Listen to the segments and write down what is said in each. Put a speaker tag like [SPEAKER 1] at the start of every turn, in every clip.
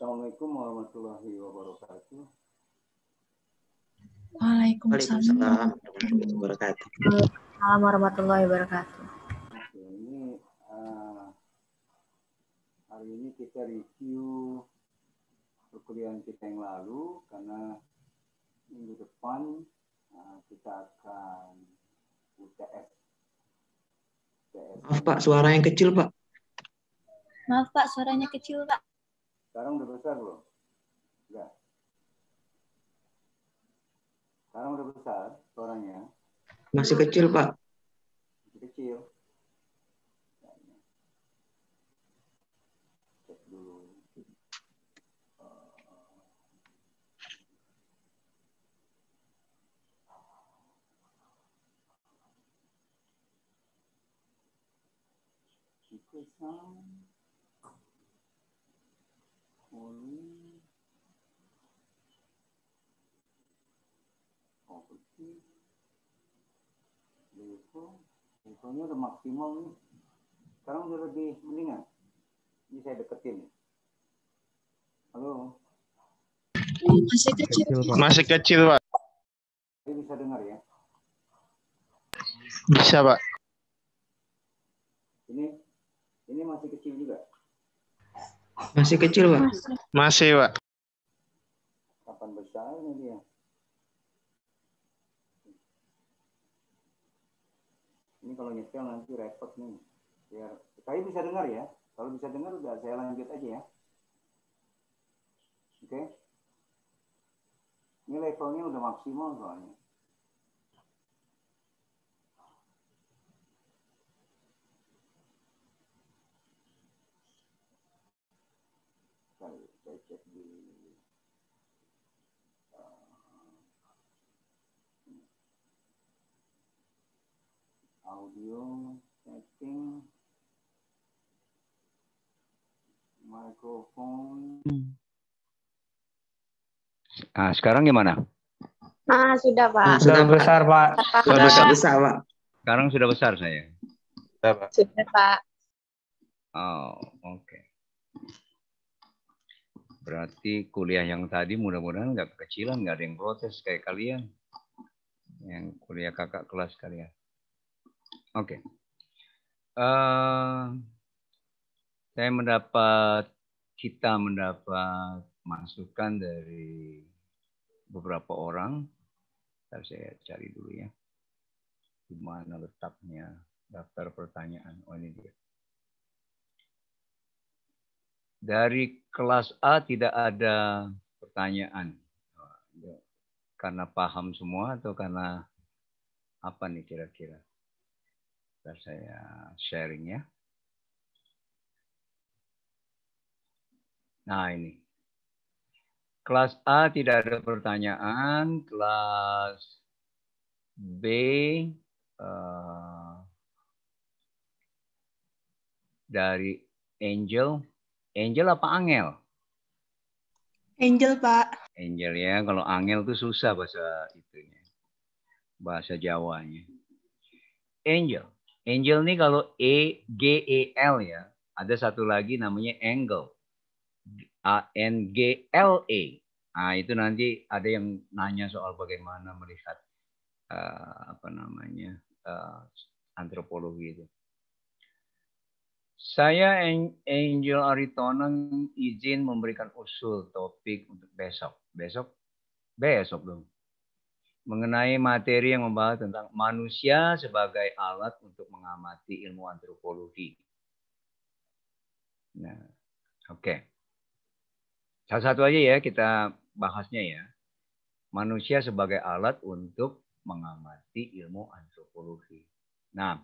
[SPEAKER 1] Assalamualaikum warahmatullahi wabarakatuh.
[SPEAKER 2] Waalaikumsalam warahmatullahi wabarakatuh. Waalaikumsalam warahmatullahi wabarakatuh.
[SPEAKER 1] Oke, ini uh, hari ini kita review perkuliahan kita yang lalu karena minggu depan uh, kita akan UTS. Maaf Pak, suara yang kecil Pak.
[SPEAKER 2] Maaf Pak, suaranya kecil
[SPEAKER 1] Pak. Sekarang udah besar belum? Enggak. Sekarang udah besar suaranya.
[SPEAKER 3] Masih kecil, Pak.
[SPEAKER 1] Masih kecil.
[SPEAKER 2] Thank um...
[SPEAKER 1] kunci depo udah maksimal nih sekarang udah lebih mendingan ini saya deketin halo oh, masih kecil masih kecil pak ini bisa dengar ya bisa pak ini ini masih kecil juga masih kecil pak masih pak kalau nyetel nanti repot nih. Biar saya bisa dengar ya. Kalau bisa dengar udah saya lanjut aja ya. Oke. Okay. Ini levelnya udah maksimal soalnya.
[SPEAKER 3] audio setting
[SPEAKER 2] microphone
[SPEAKER 1] nah sekarang gimana ah sudah pak hmm, sudah besar pak sudah besar, besar pak sekarang sudah besar saya sudah pak sudah pak oh oke okay. Berarti kuliah yang tadi mudah-mudahan nggak kekecilan, nggak ada yang protes kayak kalian. Yang kuliah kakak kelas kalian. Oke. Okay. Uh, eh, saya mendapat, kita mendapat masukan dari beberapa orang. Ntar saya cari dulu ya. Di mana letaknya daftar pertanyaan. Oh ini dia. Dari kelas A tidak ada pertanyaan. Nah, karena paham semua atau karena apa nih kira-kira? saya sharing ya. Nah ini. Kelas A tidak ada pertanyaan. Kelas B uh, dari Angel. Angel apa Angel? Angel Pak. Angel ya. Kalau Angel itu susah bahasa itunya. Bahasa Jawanya. Angel. Angel nih kalau E G E L ya, ada satu lagi namanya angle. A N G L E. Nah, itu nanti ada yang nanya soal bagaimana melihat uh, apa namanya uh, antropologi itu. Saya Angel Aritoneng izin memberikan usul topik untuk besok. Besok? Besok dong mengenai materi yang membahas tentang manusia sebagai alat untuk mengamati ilmu antropologi. Nah, oke. Okay. Salah satu aja ya kita bahasnya ya. Manusia sebagai alat untuk mengamati ilmu antropologi. Nah,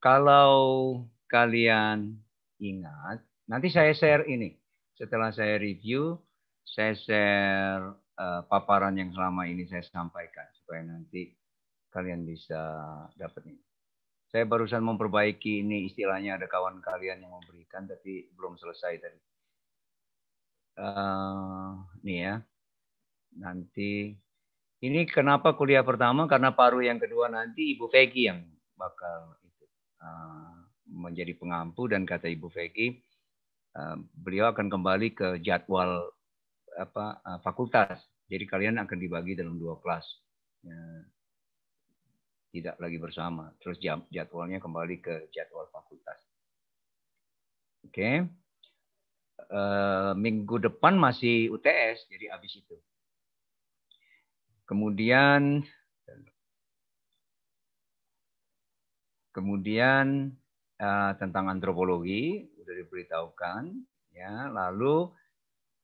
[SPEAKER 1] kalau kalian ingat, nanti saya share ini. Setelah saya review, saya share uh, paparan yang selama ini saya sampaikan supaya nanti kalian bisa dapat ini. Saya barusan memperbaiki ini istilahnya ada kawan kalian yang memberikan tapi belum selesai tadi. Uh, nih ya, nanti ini kenapa kuliah pertama karena paruh yang kedua nanti Ibu Fegi yang bakal itu uh, menjadi pengampu dan kata Ibu Fegi uh, beliau akan kembali ke jadwal apa uh, fakultas jadi kalian akan dibagi dalam dua kelas. Ya, tidak lagi bersama. Terus jam, jadwalnya kembali ke jadwal fakultas. Oke. Okay. Uh, eh, minggu depan masih UTS, jadi habis itu. Kemudian kemudian uh, tentang antropologi sudah diberitahukan ya, lalu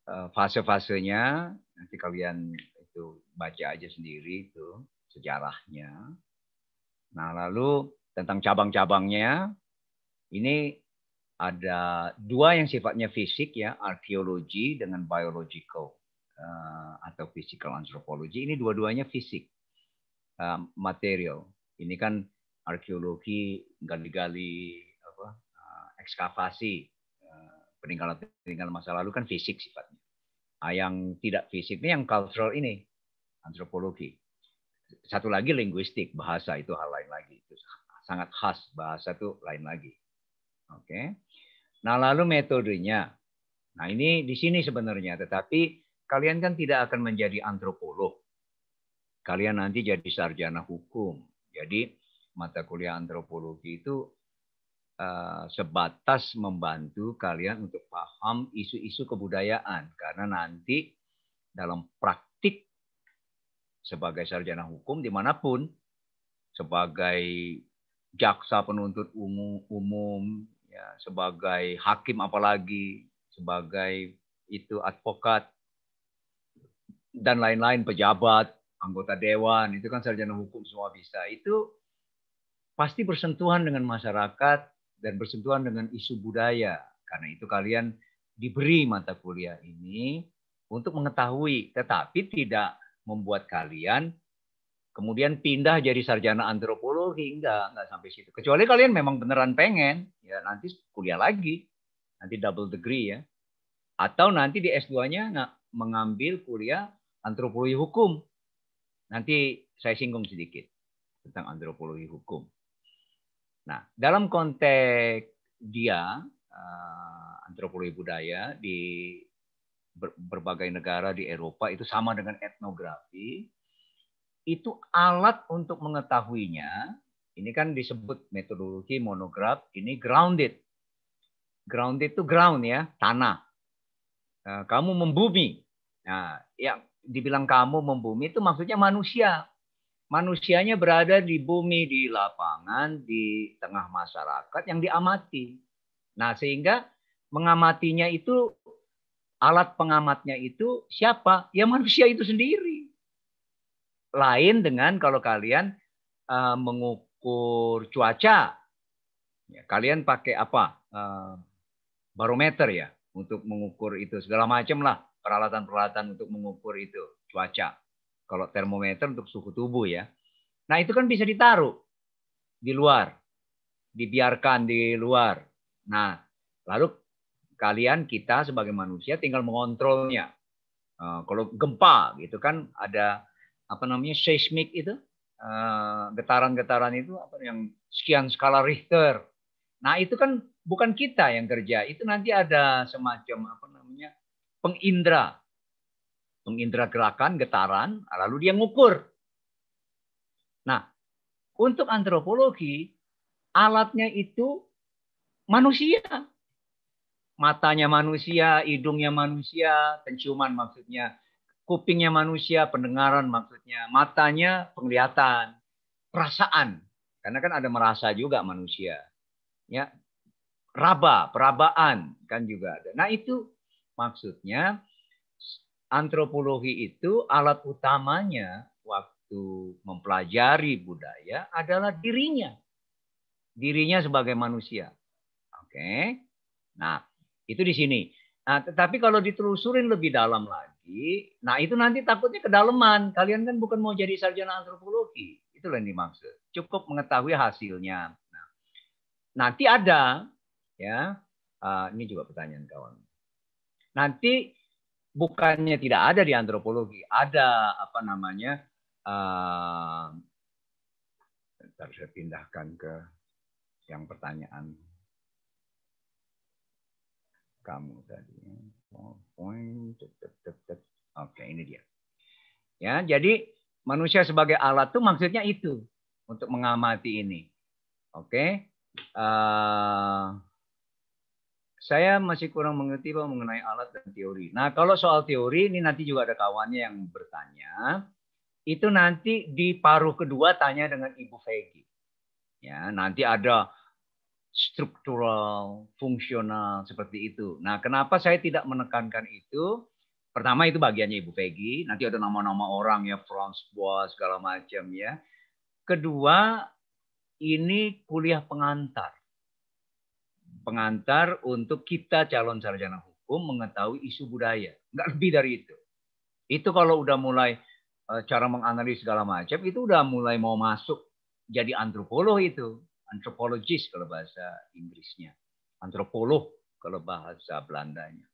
[SPEAKER 1] eh, fase-fasenya Nanti kalian itu baca aja sendiri itu sejarahnya. Nah, lalu tentang cabang-cabangnya ini ada dua yang sifatnya fisik ya, arkeologi dengan biological eh, atau physical anthropology. Ini dua-duanya fisik, eh, material. Ini kan arkeologi gali-gali apa eh, ekskavasi uh, peninggalan peninggalan masa lalu kan fisik sifatnya. Ah, yang tidak fisik ini yang cultural ini antropologi satu lagi linguistik bahasa itu hal lain lagi itu sangat khas bahasa itu lain lagi oke okay. nah lalu metodenya nah ini di sini sebenarnya tetapi kalian kan tidak akan menjadi antropolog kalian nanti jadi sarjana hukum jadi mata kuliah antropologi itu Eh, sebatas membantu kalian untuk paham isu-isu kebudayaan karena nanti dalam praktik sebagai sarjana hukum dimanapun sebagai jaksa penuntut umum, umum ya, sebagai hakim apalagi sebagai itu advokat dan lain-lain pejabat anggota dewan itu kan sarjana hukum semua bisa itu pasti bersentuhan dengan masyarakat dan bersentuhan dengan isu budaya. Karena itu kalian diberi mata kuliah ini untuk mengetahui, tetapi tidak membuat kalian kemudian pindah jadi sarjana antropologi enggak nggak sampai situ kecuali kalian memang beneran pengen ya nanti kuliah lagi nanti double degree ya atau nanti di S2-nya mengambil kuliah antropologi hukum nanti saya singgung sedikit tentang antropologi hukum Nah, dalam konteks dia eh, antropologi budaya di berbagai negara di Eropa itu sama dengan etnografi itu alat untuk mengetahuinya ini kan disebut metodologi monograf ini grounded grounded itu ground ya tanah eh, kamu membumi nah yang dibilang kamu membumi itu maksudnya manusia manusianya berada di bumi, di lapangan, di tengah masyarakat yang diamati. Nah, sehingga mengamatinya itu alat pengamatnya itu siapa? Ya manusia itu sendiri. Lain dengan kalau kalian uh, mengukur cuaca, ya, kalian pakai apa? Uh, barometer ya untuk mengukur itu segala macam lah peralatan-peralatan untuk mengukur itu cuaca. Kalau termometer untuk suhu tubuh ya. Nah itu kan bisa ditaruh di luar, dibiarkan di luar. Nah lalu kalian kita sebagai manusia tinggal mengontrolnya. Uh, kalau gempa gitu kan ada apa namanya seismik itu eh, getaran-getaran uh, itu apa yang sekian skala Richter. Nah itu kan bukan kita yang kerja, itu nanti ada semacam apa namanya pengindra mengindra gerakan, getaran, lalu dia ngukur. Nah, untuk antropologi, alatnya itu manusia. Matanya manusia, hidungnya manusia, penciuman maksudnya, kupingnya manusia, pendengaran maksudnya, matanya penglihatan, perasaan. Karena kan ada merasa juga manusia. Ya, raba, perabaan kan juga ada. Nah, itu maksudnya antropologi itu alat utamanya waktu mempelajari budaya adalah dirinya. Dirinya sebagai manusia. Oke. Nah, itu di sini. Nah, tetapi kalau ditelusurin lebih dalam lagi, nah itu nanti takutnya kedalaman. Kalian kan bukan mau jadi sarjana antropologi. Itu yang dimaksud. Cukup mengetahui hasilnya. Nah, nanti ada, ya, uh, ini juga pertanyaan kawan. Nanti bukannya tidak ada di antropologi, ada apa namanya? Uh, eh, ntar saya pindahkan ke yang pertanyaan kamu tadi. Oke, oh, oke ini dia. Ya, jadi manusia sebagai alat tuh maksudnya itu untuk mengamati ini. Oke. Okay? Uh, eh, saya masih kurang mengerti Pak mengenai alat dan teori. Nah, kalau soal teori ini nanti juga ada kawannya yang bertanya. Itu nanti di paruh kedua tanya dengan Ibu Fegi. Ya, nanti ada struktural, fungsional seperti itu. Nah, kenapa saya tidak menekankan itu? Pertama itu bagiannya Ibu Fegi, nanti ada nama-nama orang ya, Franz Boas segala macam ya. Kedua, ini kuliah pengantar pengantar untuk kita calon sarjana hukum mengetahui isu budaya. Nggak lebih dari itu. Itu kalau udah mulai eh, cara menganalisis segala macam, itu udah mulai mau masuk jadi antropolog itu. Antropologis kalau bahasa Inggrisnya. Antropolog kalau bahasa Belandanya.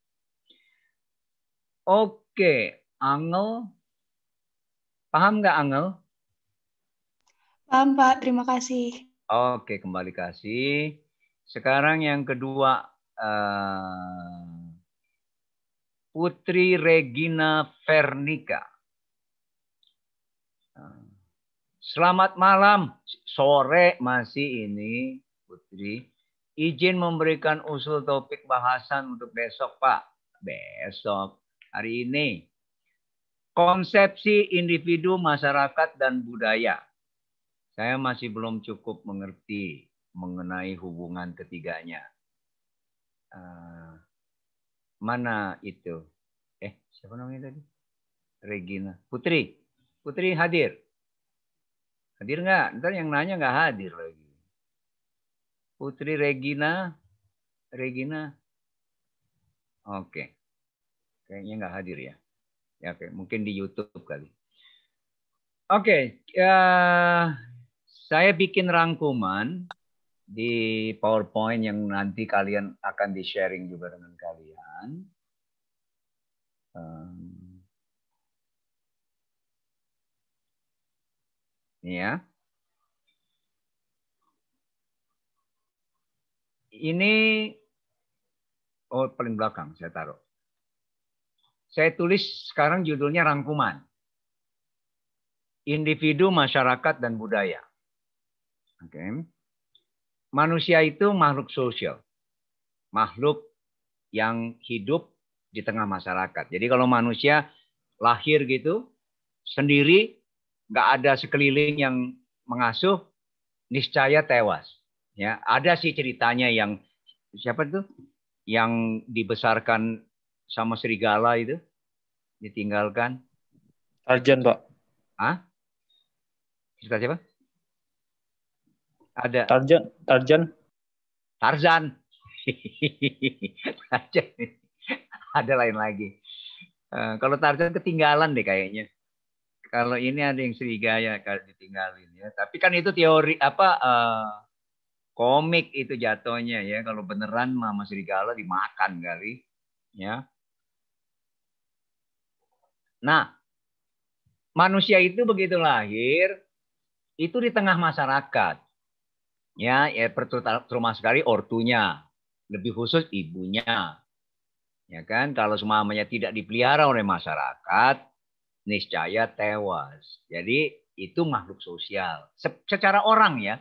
[SPEAKER 1] Oke, Angel. Paham nggak Angel? Paham Pak, terima kasih. Oke, kembali kasih. Sekarang yang kedua eh, Putri Regina Vernika. Selamat malam, sore masih ini Putri. Izin memberikan usul topik bahasan untuk besok Pak. Besok, hari ini. Konsepsi individu, masyarakat, dan budaya. Saya masih belum cukup mengerti mengenai hubungan ketiganya. Uh, mana itu? Eh, siapa namanya tadi? Regina. Putri. Putri hadir. Hadir nggak? Ntar yang nanya nggak hadir lagi. Putri Regina. Regina. Oke. Okay. Kayaknya nggak hadir ya. Ya, oke. Okay. Mungkin di YouTube kali. Oke. Okay. Uh, eh, saya bikin rangkuman di PowerPoint yang nanti kalian akan di-sharing juga dengan kalian. Um, ya. Ini oh paling belakang saya taruh. Saya tulis sekarang judulnya rangkuman. Individu, masyarakat dan budaya. Oke. Okay manusia itu makhluk sosial. Makhluk yang hidup di tengah masyarakat. Jadi kalau manusia lahir gitu sendiri nggak ada sekeliling yang mengasuh niscaya tewas ya ada sih ceritanya yang siapa itu yang dibesarkan sama serigala itu ditinggalkan Arjan, pak ah cerita siapa ada. Tarzan. Tarzan. Tarzan. ada lain lagi. Uh, kalau Tarzan ketinggalan deh kayaknya. Kalau ini ada yang serigaya kalau ditinggalin ya. Tapi kan itu teori apa uh, komik itu jatuhnya ya. Kalau beneran mama serigala dimakan kali ya. Nah, manusia itu begitu lahir itu di tengah masyarakat ya, ya terutama sekali ortunya, lebih khusus ibunya. Ya kan, kalau semuanya tidak dipelihara oleh masyarakat, niscaya tewas. Jadi itu makhluk sosial. Se secara orang ya,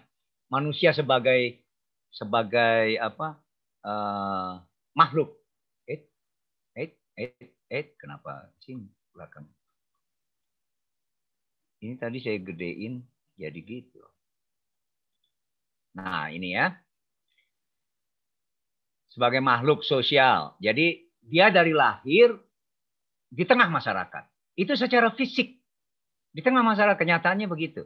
[SPEAKER 1] manusia sebagai sebagai apa? Uh, makhluk. Eh, eh, eh, eh, kenapa sini belakang? Ini tadi saya gedein jadi gitu. Nah, ini ya. Sebagai makhluk sosial. Jadi dia dari lahir di tengah masyarakat. Itu secara fisik. Di tengah masyarakat kenyataannya begitu.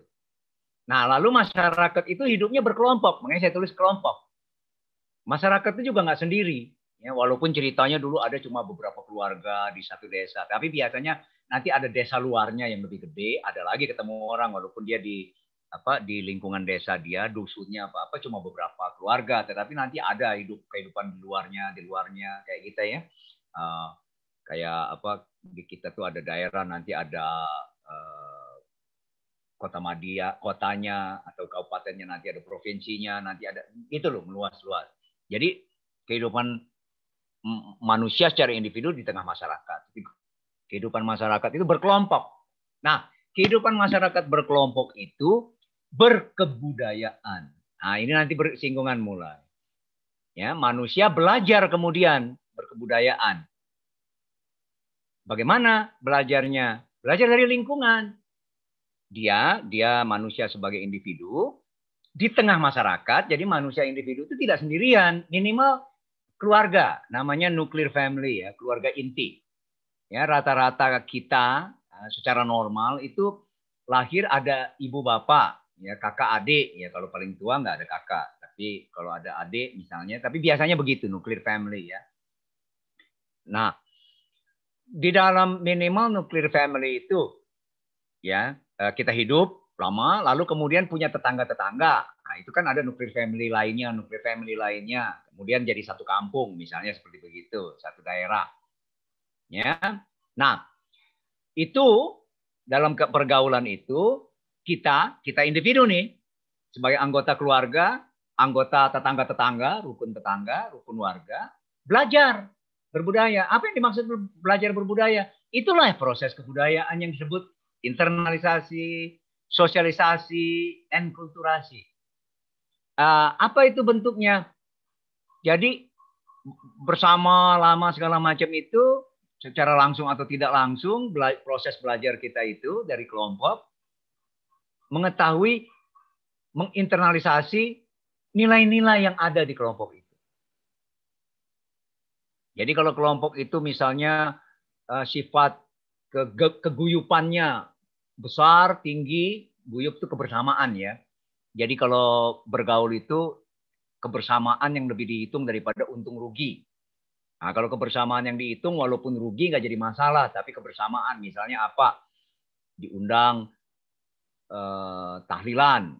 [SPEAKER 1] Nah, lalu masyarakat itu hidupnya berkelompok. Makanya saya tulis kelompok. Masyarakat itu juga nggak sendiri. Ya, walaupun ceritanya dulu ada cuma beberapa keluarga di satu desa. Tapi biasanya nanti ada desa luarnya yang lebih gede. Ada lagi ketemu orang walaupun dia di apa di lingkungan desa dia dusunnya apa apa cuma beberapa keluarga tetapi nanti ada hidup kehidupan di luarnya di luarnya kayak kita gitu ya uh, kayak apa di kita tuh ada daerah nanti ada uh, kota madia kotanya atau kabupatennya nanti ada provinsinya nanti ada itu loh meluas luas jadi kehidupan manusia secara individu di tengah masyarakat kehidupan masyarakat itu berkelompok nah kehidupan masyarakat berkelompok itu berkebudayaan. Nah, ini nanti bersinggungan mulai. Ya, manusia belajar kemudian berkebudayaan. Bagaimana belajarnya? Belajar dari lingkungan. Dia, dia manusia sebagai individu di tengah masyarakat. Jadi manusia individu itu tidak sendirian, minimal keluarga, namanya nuclear family ya, keluarga inti. Ya, rata-rata kita eh, secara normal itu lahir ada ibu bapak, ya kakak adik ya kalau paling tua nggak ada kakak tapi kalau ada adik misalnya tapi biasanya begitu nuclear family ya nah di dalam minimal nuclear family itu ya eh, kita hidup lama lalu kemudian punya tetangga-tetangga nah itu kan ada nuclear family lainnya nuclear family lainnya kemudian jadi satu kampung misalnya seperti begitu satu daerah ya nah itu dalam pergaulan itu kita, kita individu nih, sebagai anggota keluarga, anggota tetangga-tetangga, rukun tetangga, rukun warga, belajar berbudaya. Apa yang dimaksud belajar berbudaya? Itulah proses kebudayaan yang disebut internalisasi, sosialisasi, enkulturasi. kulturasi ah, apa itu bentuknya? Jadi bersama lama segala macam itu secara langsung atau tidak langsung proses belajar kita itu dari kelompok mengetahui, menginternalisasi nilai-nilai yang ada di kelompok itu. Jadi kalau kelompok itu misalnya uh, sifat ke, keguyupannya besar, tinggi, guyup itu kebersamaan ya. Jadi kalau bergaul itu kebersamaan yang lebih dihitung daripada untung rugi. Nah, kalau kebersamaan yang dihitung walaupun rugi nggak jadi masalah, tapi kebersamaan misalnya apa? Diundang Eh, tahlilan.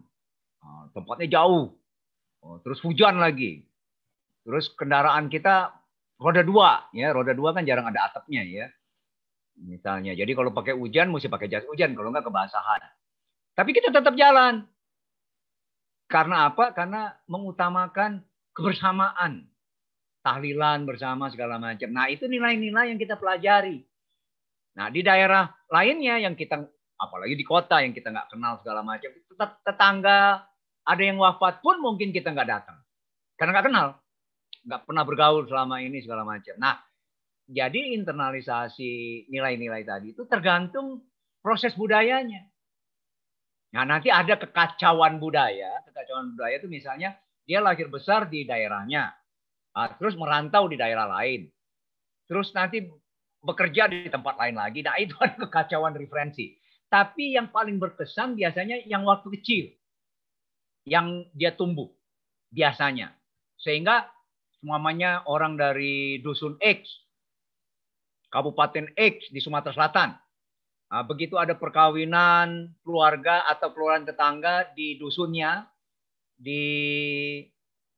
[SPEAKER 1] Ah, tempatnya jauh. Oh, terus hujan lagi. Terus kendaraan kita roda dua, ya roda dua kan jarang ada atapnya ya. Misalnya, jadi kalau pakai hujan mesti pakai jas hujan, kalau nggak kebasahan. Tapi kita tetap jalan. Karena apa? Karena mengutamakan kebersamaan, tahlilan bersama segala macam. Nah itu nilai-nilai yang kita pelajari. Nah di daerah lainnya yang kita apalagi di kota yang kita nggak kenal segala macam. Tetangga ada yang wafat pun mungkin kita nggak datang karena nggak kenal, nggak pernah bergaul selama ini segala macam. Nah, jadi internalisasi nilai-nilai tadi itu tergantung proses budayanya. Nah, nanti ada kekacauan budaya. Kekacauan budaya itu misalnya dia lahir besar di daerahnya, ah, terus merantau di daerah lain, terus nanti bekerja di tempat lain lagi. Nah, itu ada kekacauan referensi. Tapi yang paling berkesan biasanya yang waktu kecil. Yang dia tumbuh biasanya. Sehingga semuanya orang dari dusun X, kabupaten X di Sumatera Selatan. Nah, begitu ada perkawinan keluarga atau keluaran tetangga di dusunnya, di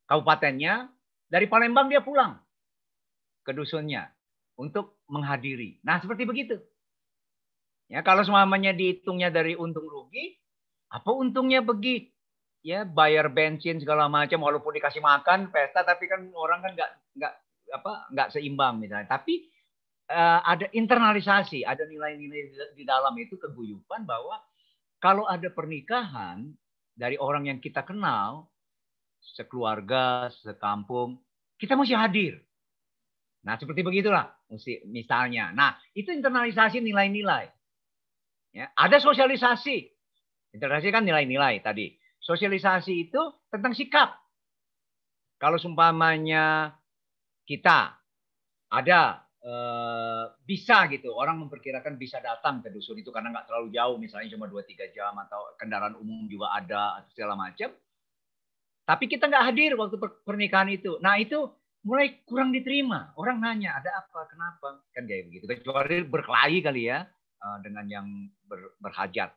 [SPEAKER 1] kabupatennya, dari Palembang dia pulang ke dusunnya untuk menghadiri. Nah, seperti begitu. Ya, kalau semuanya dihitungnya dari untung rugi, apa untungnya pergi? Ya, bayar bensin segala macam walaupun dikasih makan pesta tapi kan orang kan nggak nggak apa nggak seimbang misalnya. Tapi uh, ada internalisasi, ada nilai-nilai di dalam itu keguyupan bahwa kalau ada pernikahan dari orang yang kita kenal, sekeluarga, sekampung, kita mesti hadir. Nah, seperti begitulah misalnya. Nah, itu internalisasi nilai-nilai Ya, ada sosialisasi. Integrasi kan nilai-nilai tadi. Sosialisasi itu tentang sikap. Kalau sumpamanya kita ada e, bisa gitu, orang memperkirakan bisa datang ke dusun itu karena nggak terlalu jauh, misalnya cuma 2-3 jam atau kendaraan umum juga ada atau segala macam. Tapi kita nggak hadir waktu pernikahan itu. Nah itu mulai kurang diterima. Orang nanya, ada apa, kenapa? Kan kayak begitu. Kecuali berkelahi kali ya. Eh, dengan yang ber, berhajat.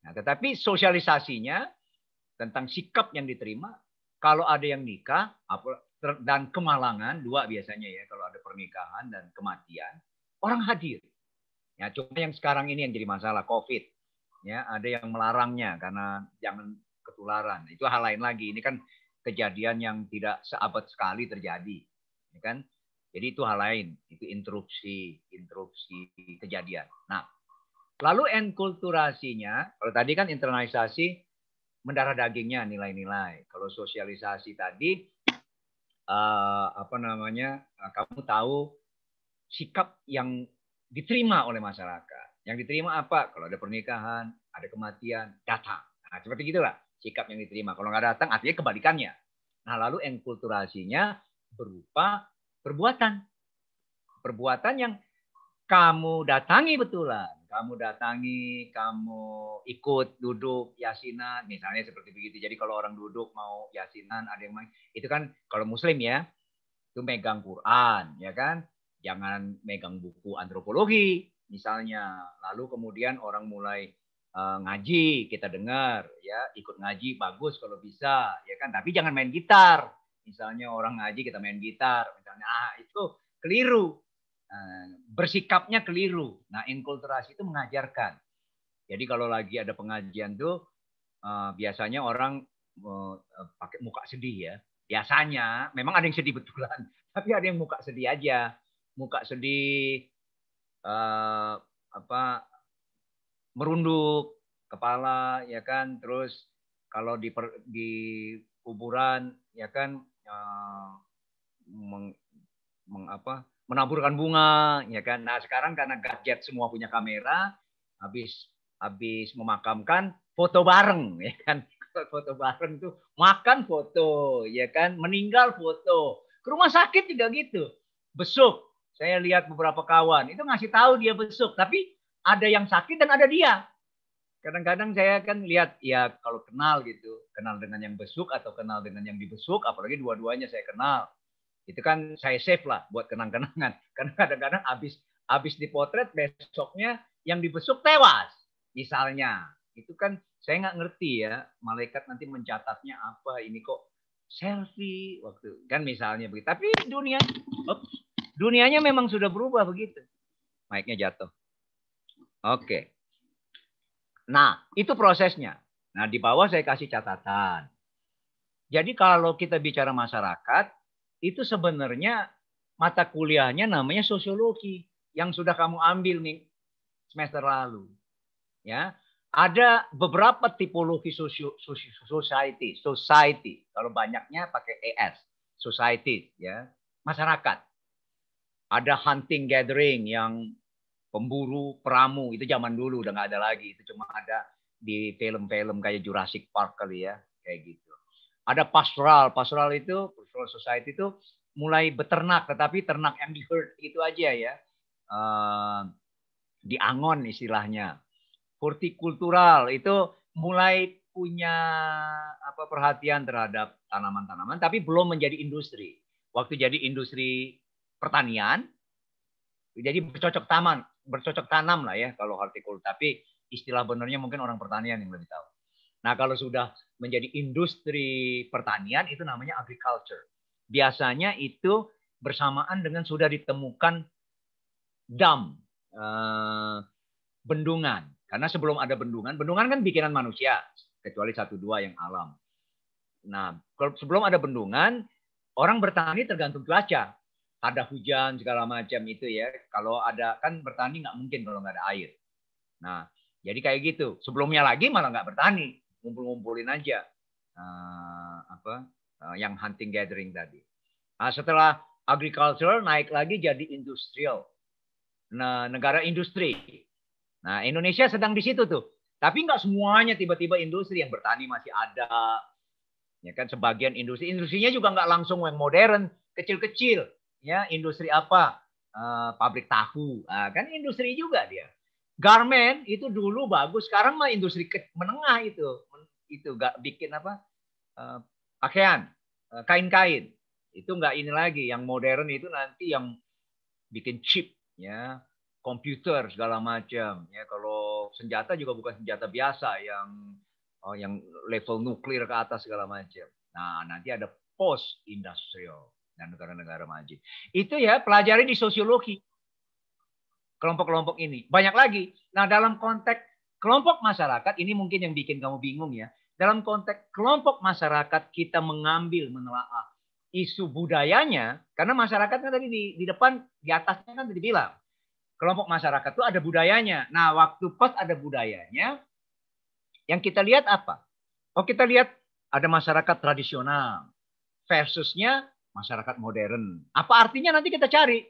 [SPEAKER 1] Nah, tetapi sosialisasinya tentang sikap yang diterima, kalau ada yang nikah dan kemalangan dua biasanya ya kalau ada pernikahan dan kematian orang hadir. Ya cuma yang sekarang ini yang jadi masalah COVID. Ya ada yang melarangnya karena jangan ketularan. Itu hal lain lagi. Ini kan kejadian yang tidak seabad sekali terjadi. Ya kan? Jadi itu hal lain, itu interupsi, interupsi kejadian. Nah, lalu enkulturasinya, kalau tadi kan internalisasi mendarah dagingnya nilai-nilai. Kalau sosialisasi tadi uh, apa namanya? Uh, kamu tahu sikap yang diterima oleh masyarakat. Yang diterima apa? Kalau ada pernikahan, ada kematian, datang. Nah, seperti gitulah sikap yang diterima. Kalau nggak datang, artinya kebalikannya. Nah, lalu enkulturasinya berupa perbuatan. Perbuatan yang kamu datangi betulan. Kamu datangi, kamu ikut duduk yasinan, misalnya seperti begitu. Jadi kalau orang duduk mau yasinan, ada yang main. Itu kan kalau muslim ya, itu megang Quran, ya kan? Jangan megang buku antropologi, misalnya. Lalu kemudian orang mulai eh, ngaji, kita dengar, ya ikut ngaji bagus kalau bisa, ya kan? Tapi jangan main gitar, Misalnya orang ngaji kita main gitar, misalnya ah itu keliru. Eh, bersikapnya keliru. Nah, inkulturasi itu mengajarkan. Jadi kalau lagi ada pengajian tuh eh, biasanya orang eh, pakai muka sedih ya. Biasanya memang ada yang sedih betulan, tapi ada yang muka sedih aja. Muka sedih apa merunduk kepala ya kan terus kalau di per, di kuburan ya kan uh, meng, meng apa, menaburkan bunga, ya kan. Nah sekarang karena gadget semua punya kamera, habis habis memakamkan foto bareng, ya kan. Foto bareng tuh makan foto, ya kan. Meninggal foto. Ke rumah sakit juga gitu. Besuk. Saya lihat beberapa kawan itu ngasih tahu dia besuk, tapi ada yang sakit dan ada dia kadang-kadang saya kan lihat ya kalau kenal gitu, kenal dengan yang besuk atau kenal dengan yang dibesuk, apalagi dua-duanya saya kenal. Itu kan saya save lah buat kenang-kenangan. Karena kadang-kadang habis habis dipotret besoknya yang dibesuk tewas misalnya. Itu kan saya nggak ngerti ya, malaikat nanti mencatatnya apa ini kok selfie waktu kan misalnya begitu. Tapi dunia dunianya memang sudah berubah begitu. naiknya jatuh. Oke. Okay. Nah, itu prosesnya. Nah, di bawah saya kasih catatan. Jadi kalau kita bicara masyarakat, itu sebenarnya mata kuliahnya namanya sosiologi yang sudah kamu ambil nih semester lalu. Ya, ada beberapa tipologi sosio, sosio, society, society. Kalau banyaknya pakai es, society ya, masyarakat. Ada hunting gathering yang pemburu, pramu Itu zaman dulu udah nggak ada lagi. Itu cuma ada di film-film kayak Jurassic Park kali ya, kayak gitu. Ada pastoral, pastoral itu pastoral society itu mulai beternak, tetapi ternak yang di herd itu aja ya. Uh, di Angon istilahnya. Hortikultural itu mulai punya apa perhatian terhadap tanaman-tanaman tapi belum menjadi industri. Waktu jadi industri pertanian jadi bercocok taman, bercocok tanam lah ya kalau hortikultur. Tapi istilah benernya mungkin orang pertanian yang lebih tahu. Nah kalau sudah menjadi industri pertanian itu namanya agriculture. Biasanya itu bersamaan dengan sudah ditemukan dam, eh, bendungan. Karena sebelum ada bendungan, bendungan kan bikinan manusia, kecuali satu dua yang alam. Nah, kalau sebelum ada bendungan, orang bertani tergantung cuaca ada hujan segala macam itu ya. Kalau ada kan bertani nggak mungkin kalau nggak ada air. Nah, jadi kayak gitu. Sebelumnya lagi malah nggak bertani, ngumpul-ngumpulin aja uh, apa uh, yang hunting gathering tadi. Nah, setelah agricultural naik lagi jadi industrial. Nah, negara industri. Nah, Indonesia sedang di situ tuh. Tapi nggak semuanya tiba-tiba industri yang bertani masih ada. Ya kan sebagian industri, industrinya juga nggak langsung yang modern, kecil-kecil ya industri apa uh, pabrik tahu uh, kan industri juga dia garment itu dulu bagus sekarang mah industri menengah itu itu gak bikin apa uh, pakaian eh, kain-kain itu nggak ini lagi yang modern itu nanti yang bikin chip ya komputer segala macam ya kalau senjata juga bukan senjata biasa yang oh, yang level nuklir ke atas segala macam nah nanti ada post industrial dan negara-negara maju. Itu ya pelajari di sosiologi kelompok-kelompok ini. Banyak lagi. Nah dalam konteks kelompok masyarakat ini mungkin yang bikin kamu bingung ya. Dalam konteks kelompok masyarakat kita mengambil menelaah isu budayanya karena masyarakat kan tadi di, di depan di atasnya kan tadi bilang kelompok masyarakat itu ada budayanya. Nah waktu pos ada budayanya yang kita lihat apa? Oh kita lihat ada masyarakat tradisional versusnya masyarakat modern. Apa artinya nanti kita cari.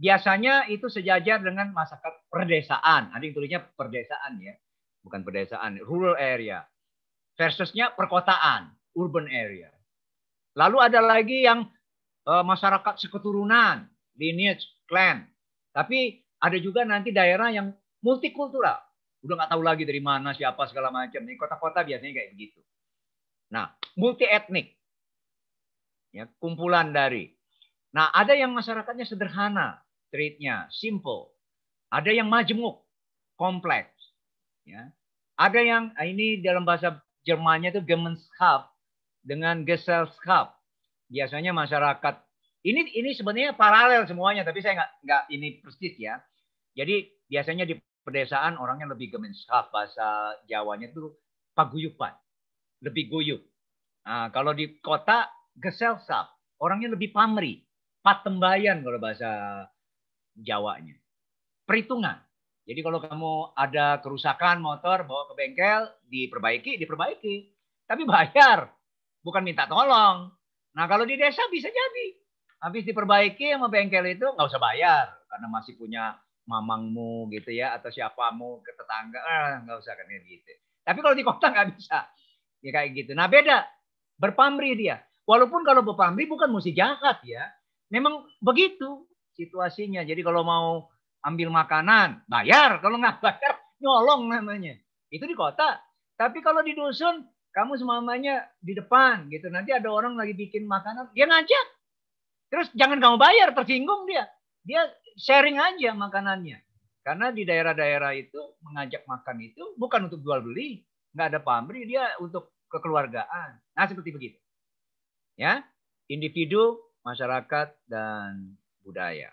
[SPEAKER 1] Biasanya itu sejajar dengan masyarakat perdesaan. Ada yang tulisnya perdesaan ya. Bukan perdesaan, rural area. Versusnya perkotaan, urban area. Lalu ada lagi yang e, masyarakat seketurunan, lineage, clan. Tapi ada juga nanti daerah yang multikultural. Udah nggak tahu lagi dari mana, siapa, segala macam. Ini kota-kota biasanya kayak begitu. Nah, multi etnik ya kumpulan dari. Nah, ada yang masyarakatnya sederhana, treatnya simple. Ada yang majemuk, kompleks. Ya. Ada yang ah, ini dalam bahasa Jermannya itu Gemeinschaft dengan Gesellschaft. Biasanya masyarakat ini ini sebenarnya paralel semuanya, tapi saya nggak nggak ini persis ya. Jadi biasanya di pedesaan orangnya lebih Gemeinschaft bahasa Jawanya itu paguyupan, lebih guyup. Nah, kalau di kota geselsap, orangnya lebih pamri, patembayan kalau bahasa Jawanya. Perhitungan. Jadi kalau kamu ada kerusakan motor, bawa ke bengkel, diperbaiki, diperbaiki. Tapi bayar, bukan minta tolong. Nah kalau di desa bisa jadi. Habis diperbaiki sama bengkel itu nggak usah bayar. Karena masih punya mamangmu gitu ya, atau siapamu ke tetangga, ah, nggak usah kan gitu. Tapi kalau di kota nggak bisa. Ya kayak gitu. Nah beda, berpamri dia. Walaupun kalau Amri bukan musik jahat ya. Memang begitu situasinya. Jadi kalau mau ambil makanan, bayar. Kalau nggak bayar, nyolong namanya. Itu di kota. Tapi kalau di dusun, kamu semuanya di depan gitu. Nanti ada orang lagi bikin makanan, dia ngajak. Terus jangan kamu bayar, tersinggung dia. Dia sharing aja makanannya. Karena di daerah-daerah itu mengajak makan itu bukan untuk jual beli, nggak ada pamri, dia untuk kekeluargaan. Nah seperti begitu ya individu masyarakat dan budaya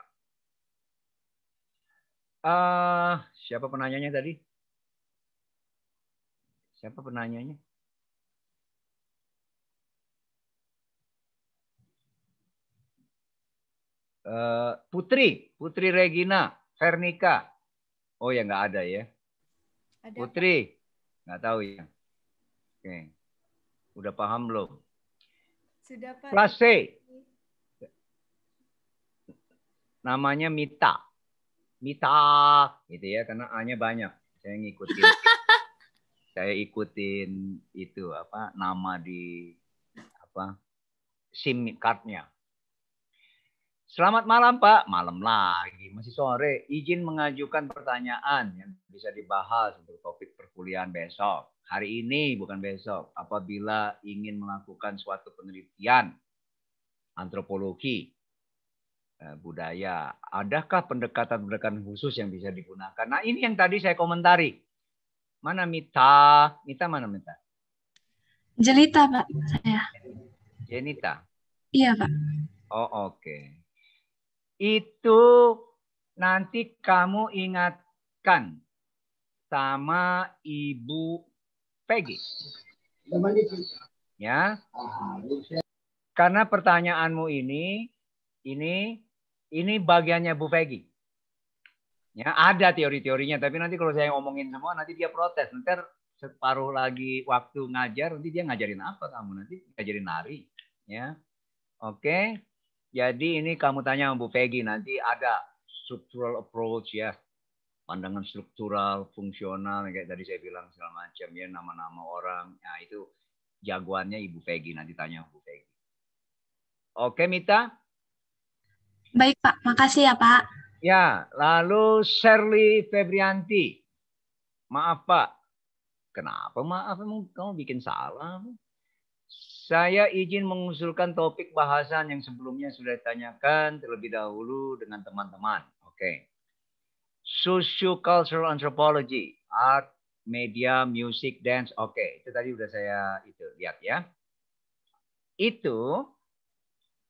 [SPEAKER 1] uh, siapa penanyanya tadi siapa penanyanya uh, Putri, Putri Regina, Vernika. Oh ya nggak ada ya. Ada. Putri, nggak tahu ya. Oke, udah paham belum?
[SPEAKER 3] Sudah Pak. Kelas C.
[SPEAKER 1] Namanya Mita. Mita gitu ya karena A-nya banyak. Saya ngikutin. saya ikutin itu apa nama di apa SIM cardnya. Selamat malam Pak. Malam lagi, masih sore. Izin mengajukan pertanyaan yang bisa dibahas untuk topik perkuliahan besok hari ini bukan besok apabila ingin melakukan suatu penelitian antropologi eh, budaya adakah pendekatan-pendekatan khusus yang bisa digunakan nah ini yang tadi saya komentari mana Mita Mita mana Mita Jelita Pak saya Jenita iya Pak oh oke okay. itu nanti kamu ingatkan sama ibu Peggy. Ya. Karena pertanyaanmu ini ini ini bagiannya Bu Peggy. Ya, ada teori-teorinya tapi nanti kalau saya ngomongin semua nanti dia protes. Nanti separuh lagi waktu ngajar nanti dia ngajarin apa kamu nanti ngajarin nari ya. Oke. Jadi ini kamu tanya sama Bu Peggy nanti ada structural approach ya pandangan struktural, fungsional, kayak tadi saya bilang segala macam ya nama-nama orang. Nah itu jagoannya Ibu Peggy nanti tanya Ibu Peggy. Oke Mita. Baik Pak, makasih ya Pak. Ya, lalu Sherly Febrianti. Maaf Pak, kenapa maaf emang kamu bikin salah? Saya izin mengusulkan topik bahasan yang sebelumnya sudah ditanyakan terlebih dahulu dengan teman-teman. Oke. Sociocultural Anthropology, Art, Media, Music, Dance. Oke, okay. itu tadi udah saya itu lihat ya. Itu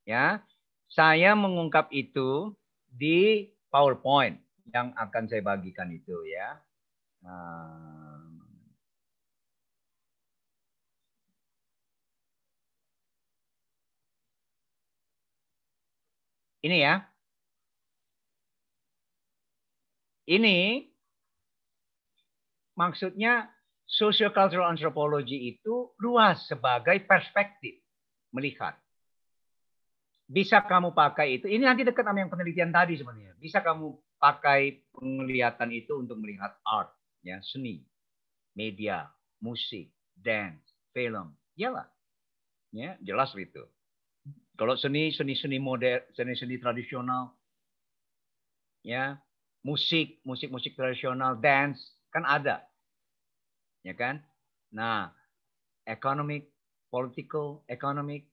[SPEAKER 1] ya, saya mengungkap itu di PowerPoint yang akan saya bagikan itu ya. Ehm, ini ya. Ini maksudnya social cultural anthropology itu luas sebagai perspektif melihat. Bisa kamu pakai itu. Ini nanti dekat sama yang penelitian tadi sebenarnya. Bisa kamu pakai penglihatan itu untuk melihat art, ya seni, media, musik, dance, film. Iyalah. Ya, jelas itu. Kalau seni, seni-seni modern, seni-seni tradisional, ya musik, musik-musik tradisional, dance, kan ada. Ya kan? Nah, economic, political, economic,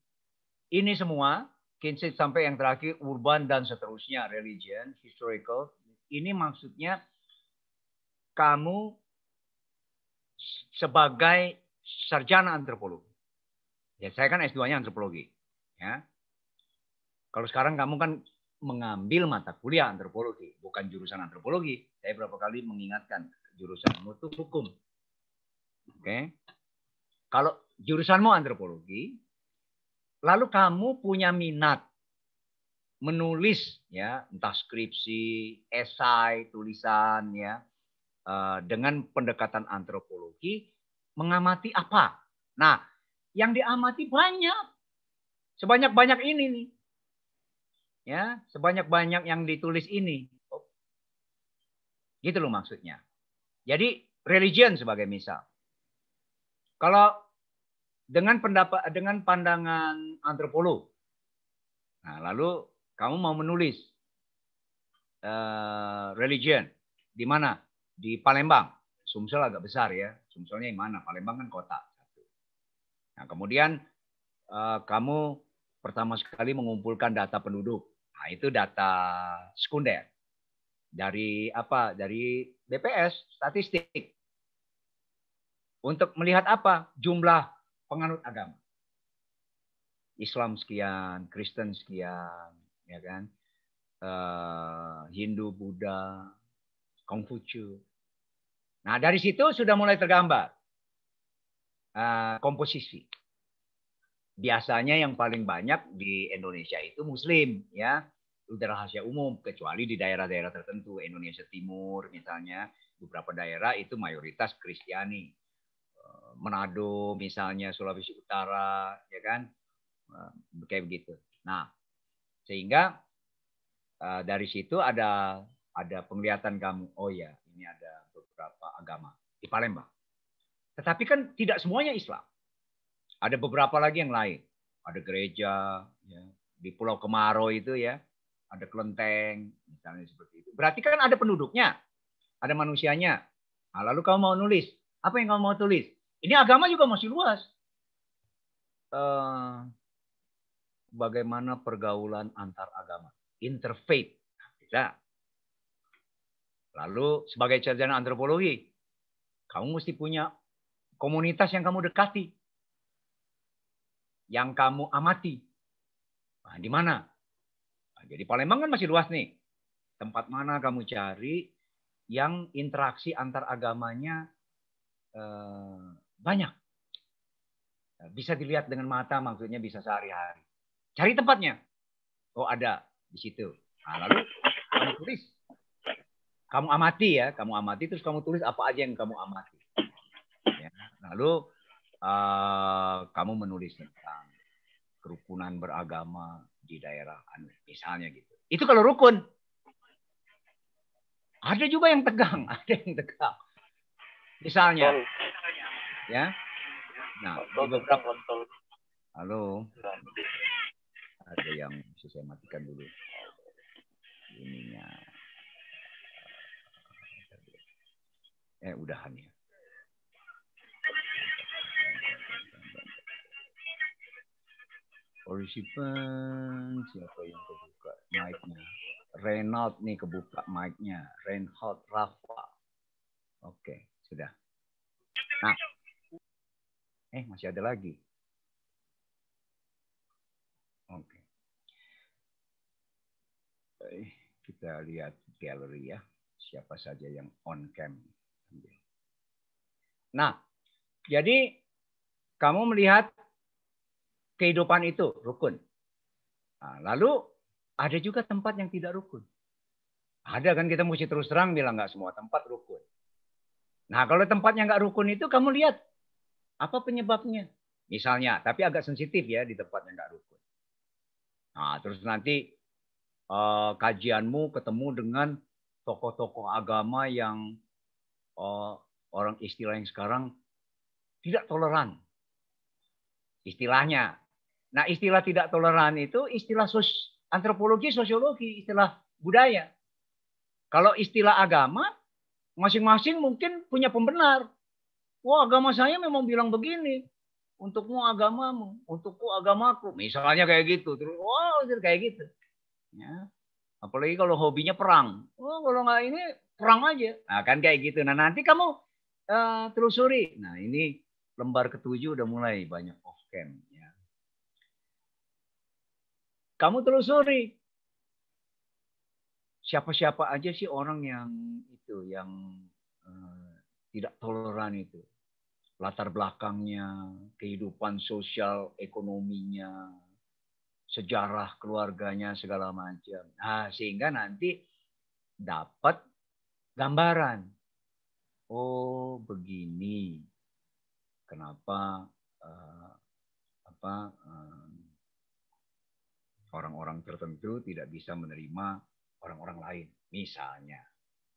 [SPEAKER 1] ini semua kinship sampai yang terakhir urban dan seterusnya, religion, historical. Ini maksudnya kamu sebagai sarjana antropologi. Ya, saya kan S2-nya antropologi, ya. Kalau sekarang kamu kan mengambil mata kuliah antropologi, bukan jurusan antropologi. Saya berapa kali mengingatkan jurusanmu itu hukum. Oke. Okay? Kalau jurusanmu antropologi, lalu kamu punya minat menulis ya, entah skripsi, esai, tulisan ya, eh, dengan pendekatan antropologi mengamati apa? Nah, yang diamati banyak. Sebanyak-banyak ini nih ya sebanyak-banyak yang ditulis ini. Gitu loh maksudnya. Jadi religion sebagai misal. Kalau dengan pendapat dengan pandangan antropolog. Nah, lalu kamu mau menulis uh, religion di mana? Di Palembang. Sumsel agak besar ya. Sumselnya di mana? Palembang kan kota. Nah, kemudian uh, kamu pertama sekali mengumpulkan data penduduk Nah, itu data sekunder dari apa? Dari BPS statistik. Untuk melihat apa? Jumlah penganut agama. Islam sekian, Kristen sekian, ya kan? Uh, Hindu, Buddha, Konghucu. Nah, dari situ sudah mulai tergambar uh, komposisi biasanya yang paling banyak di Indonesia itu muslim ya itu rahasia umum kecuali di daerah-daerah tertentu Indonesia Timur misalnya beberapa daerah itu mayoritas Kristiani eh, Manado misalnya Sulawesi Utara ya kan eh, kayak begitu nah sehingga eh, dari situ ada ada penglihatan kamu oh ya ini ada beberapa agama di Palembang tetapi kan tidak semuanya Islam ada beberapa lagi yang lain. Ada gereja, ya. di Pulau Kemaro itu ya, ada kelenteng, misalnya seperti itu. Berarti kan ada penduduknya, ada manusianya. Nah, lalu kamu mau nulis, apa yang kamu mau tulis? Ini agama juga masih luas. Uh, bagaimana pergaulan antar agama, interfaith, nah, bisa. Lalu sebagai sarjana antropologi, kamu mesti punya komunitas yang kamu dekati yang kamu amati. Nah, di mana? Nah, jadi Palembang kan masih luas nih. Tempat mana kamu cari yang interaksi antar agamanya eh, banyak. Nah, bisa dilihat dengan mata, maksudnya bisa sehari-hari. Cari tempatnya. Oh ada di situ. Nah, lalu kamu tulis. Kamu amati ya, kamu amati terus kamu tulis apa aja yang kamu amati. Ya. Lalu Eh, kamu menulis tentang kerukunan beragama di daerah anu misalnya gitu. Itu kalau rukun. Ada juga yang tegang, ada yang tegang. Misalnya, ya. Nah, di beberapa Halo. Ada yang bisa saya matikan dulu. Ininya. Eh, udahan Polisi siapa yang kebuka mic-nya? Renault nih kebuka mic-nya. Reinhold Rafa. Oke, sudah. Nah. Eh, masih ada lagi. Oke. Eh, kita lihat galeri ya. Siapa saja yang on cam. Nah, jadi kamu melihat kehidupan itu rukun. Nah, lalu ada juga tempat yang tidak rukun. Ada kan kita mesti terus terang bilang nggak semua tempat rukun. Nah kalau tempatnya nggak rukun itu kamu lihat apa penyebabnya. Misalnya, tapi agak sensitif ya di tempat yang nggak rukun. Nah terus nanti uh, kajianmu ketemu dengan tokoh-tokoh agama yang uh, orang istilah yang sekarang tidak toleran. Istilahnya Nah, istilah tidak toleran itu istilah sos antropologi, sosiologi, istilah budaya. Kalau istilah agama, masing-masing mungkin punya pembenar. Wah, oh, agama saya memang bilang begini. Untukmu agamamu, untukku agamaku. Misalnya kayak gitu. Terus, wah, oh, kayak gitu. Ya. Apalagi kalau hobinya perang. Oh, kalau nggak ini perang aja. Nah, kan kayak gitu. Nah, nanti kamu uh, telusuri. Nah, ini lembar ketujuh udah mulai banyak off-cam. Oh, kamu telusuri siapa-siapa aja sih orang yang itu yang uh, tidak toleran itu latar belakangnya kehidupan sosial ekonominya sejarah keluarganya segala macam nah sehingga nanti dapat gambaran oh begini kenapa uh, apa uh, orang-orang tertentu tidak bisa menerima orang-orang lain. Misalnya,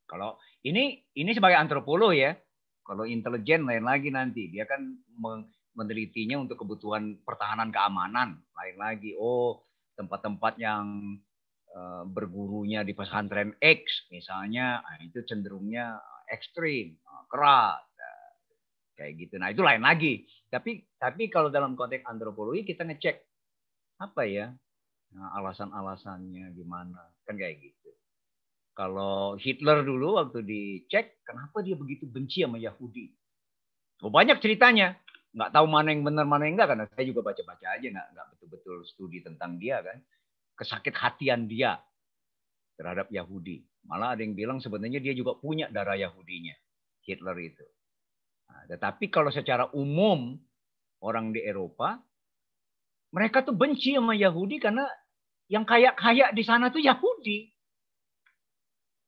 [SPEAKER 1] kalau ini ini sebagai antropolog ya, kalau intelijen lain lagi nanti dia kan menelitinya untuk kebutuhan pertahanan keamanan lain lagi. Oh tempat-tempat yang eh, bergurunya di pesantren X misalnya ah, itu cenderungnya ekstrim ah, keras ah, kayak gitu nah itu lain lagi tapi tapi kalau dalam konteks antropologi kita ngecek apa ya Nah, alasan-alasannya gimana kan kayak gitu. Kalau Hitler dulu waktu dicek, kenapa dia begitu benci sama Yahudi? Oh, banyak ceritanya. Nggak tahu mana yang benar, mana yang enggak. Karena saya juga baca-baca aja, nggak, nggak betul-betul studi tentang dia kan. Kesakit hatian dia terhadap Yahudi. Malah ada yang bilang sebenarnya dia juga punya darah Yahudinya. Hitler itu. Nah, tetapi kalau secara umum orang di Eropa mereka tuh benci sama Yahudi karena yang kaya-kaya di sana tuh Yahudi.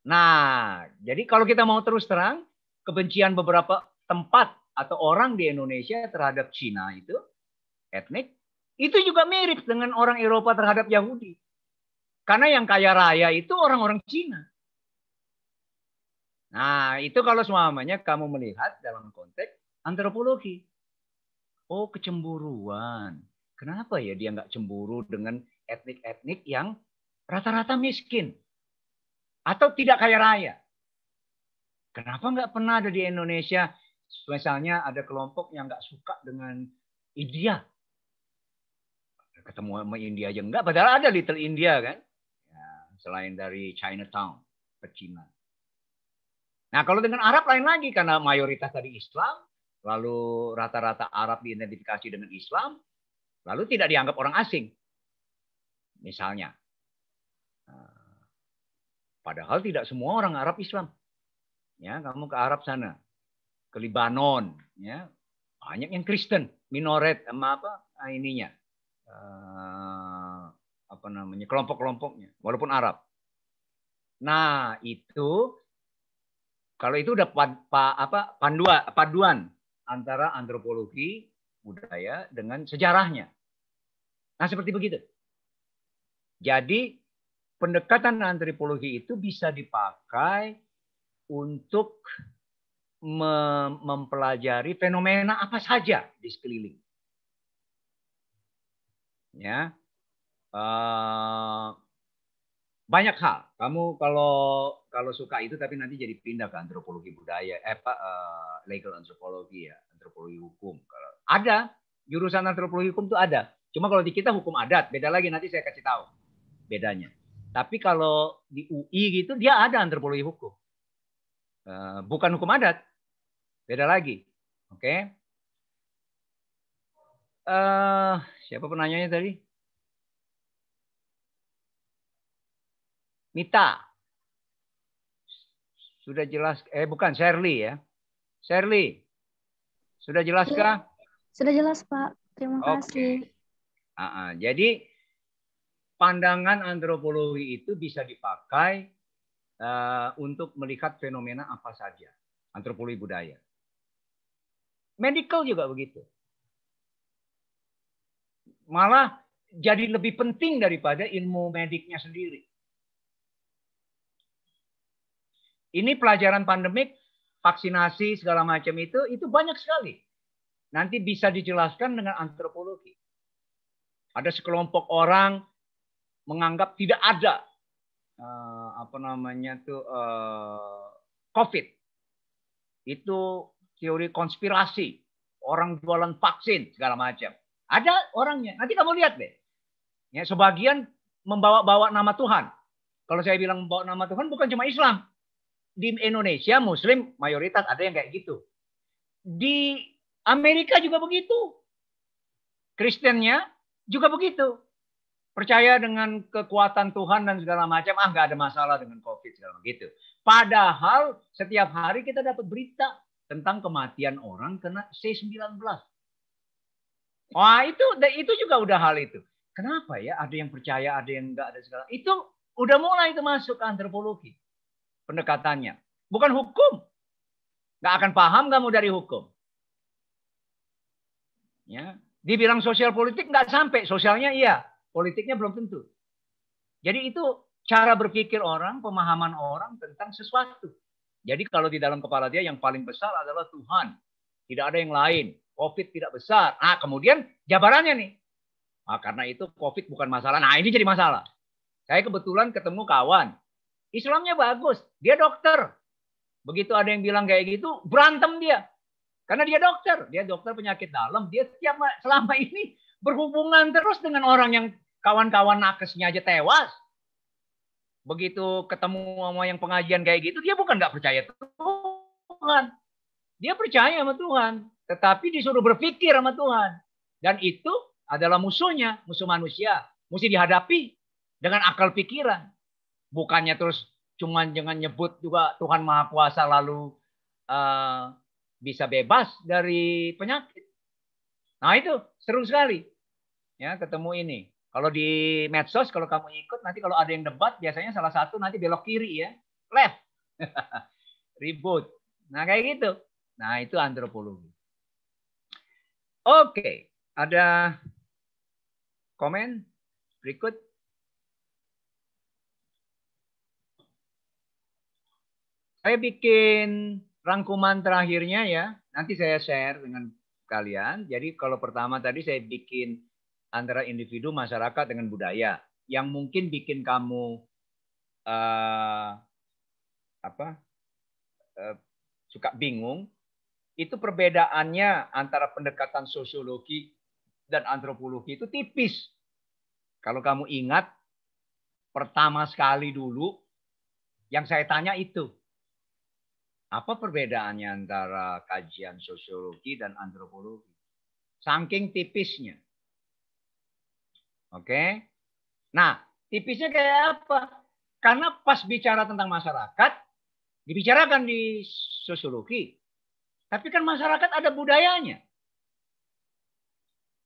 [SPEAKER 1] Nah, jadi kalau kita mau terus terang, kebencian beberapa tempat atau orang di Indonesia terhadap Cina itu etnik itu juga mirip dengan orang Eropa terhadap Yahudi. Karena yang kaya raya itu orang-orang Cina. Nah, itu kalau semuanya kamu melihat dalam konteks antropologi. Oh, kecemburuan Kenapa ya dia nggak cemburu dengan etnik-etnik yang rata-rata miskin atau tidak kaya raya? Kenapa nggak pernah ada di Indonesia? Misalnya ada kelompok yang nggak suka dengan India. Ketemu sama India aja nggak, padahal ada Little India kan? Ya, selain dari Chinatown, Pecinan. Nah kalau dengan Arab lain lagi karena mayoritas dari Islam, lalu rata-rata Arab diidentifikasi dengan Islam, lalu tidak dianggap orang asing. Misalnya. Nah, padahal tidak semua orang Arab Islam. Ya, kamu ke Arab sana, ke Lebanon ya. Banyak yang Kristen, minoret sama apa ininya. Uh, apa namanya? kelompok-kelompoknya, walaupun Arab. Nah, itu kalau itu udah pad, pa, apa pandua, paduan antara antropologi budaya dengan sejarahnya. Nah, seperti begitu. Jadi, pendekatan antropologi itu bisa dipakai untuk mempelajari fenomena apa saja di sekeliling. Ya. Uh, banyak hal. Kamu kalau kalau suka itu tapi nanti jadi pindah ke antropologi budaya, eh Pak, uh, eh, legal antropologi ya, antropologi hukum kalau ada jurusan antropologi hukum itu ada. Cuma kalau di kita hukum adat, beda lagi nanti saya kasih tahu bedanya. Tapi kalau di UI gitu dia ada antropologi hukum. Eh, bukan hukum adat. Beda lagi. Oke. Okay? Uh, eh, siapa penanyanya tadi? Mita Sudah jelas eh bukan Shirley ya. Shirley. Sudah jelaskah?
[SPEAKER 2] Sudah jelas, Pak. Terima okay. kasih.
[SPEAKER 1] Uh -uh. Jadi pandangan antropologi itu bisa dipakai uh, untuk melihat fenomena apa saja. Antropologi budaya. Medical juga begitu. Malah jadi lebih penting daripada ilmu mediknya sendiri. Ini pelajaran pandemik, vaksinasi segala macam itu, itu banyak sekali nanti bisa dijelaskan dengan antropologi. Ada sekelompok orang menganggap tidak ada uh, apa namanya tuh eh, uh, COVID. Itu teori konspirasi, orang jualan vaksin segala macam. Ada orangnya. Nanti kamu lihat deh. Ya, sebagian membawa-bawa nama Tuhan. Kalau saya bilang membawa nama Tuhan bukan cuma Islam. Di Indonesia Muslim mayoritas ada yang kayak gitu. Di Amerika juga begitu. Kristennya juga begitu. Percaya dengan kekuatan Tuhan dan segala macam, ah nggak ada masalah dengan COVID segala gitu. Padahal setiap hari kita dapat berita tentang kematian orang kena C19. Wah itu itu juga udah hal itu. Kenapa ya ada yang percaya, ada yang nggak ada segala. Itu udah mulai itu masuk ke antropologi pendekatannya. Bukan hukum. Nggak akan paham kamu dari hukum. Ya. Dibilang sosial politik nggak sampai, sosialnya iya, politiknya belum tentu. Jadi itu cara berpikir orang, pemahaman orang tentang sesuatu. Jadi kalau di dalam kepala dia yang paling besar adalah Tuhan. Tidak ada yang lain. Covid tidak besar. Ah, kemudian jabarannya nih. Ah, karena itu Covid bukan masalah. Nah, ini jadi masalah. Saya kebetulan ketemu kawan. Islamnya bagus. Dia dokter. Begitu ada yang bilang kayak gitu, berantem dia. Karena dia dokter, dia dokter penyakit dalam, dia setiap selama ini berhubungan terus dengan orang yang kawan-kawan nakesnya aja tewas. Begitu ketemu sama yang pengajian kayak gitu, dia bukan nggak percaya Tuhan. Dia percaya sama Tuhan, tetapi disuruh berpikir sama Tuhan. Dan itu adalah musuhnya, musuh manusia. Mesti dihadapi dengan akal pikiran. Bukannya terus cuman jangan nyebut juga Tuhan Maha Kuasa lalu uh, bisa bebas dari penyakit. Nah itu seru sekali ya ketemu ini. Kalau di medsos kalau kamu ikut nanti kalau ada yang debat biasanya salah satu nanti belok kiri ya left ribut. Nah kayak gitu. Nah itu antropologi. Oke ada komen berikut. Saya bikin rangkuman terakhirnya ya, nanti saya share dengan kalian. Jadi kalau pertama tadi saya bikin antara individu, masyarakat dengan budaya yang mungkin bikin kamu uh, apa uh, suka bingung itu perbedaannya antara pendekatan sosiologi dan antropologi itu tipis. Kalau kamu ingat pertama sekali dulu yang saya tanya itu apa perbedaannya antara kajian sosiologi dan antropologi? Saking tipisnya. Oke. Okay? Nah, tipisnya kayak apa? Karena pas bicara tentang masyarakat, dibicarakan di sosiologi. Tapi kan masyarakat ada budayanya.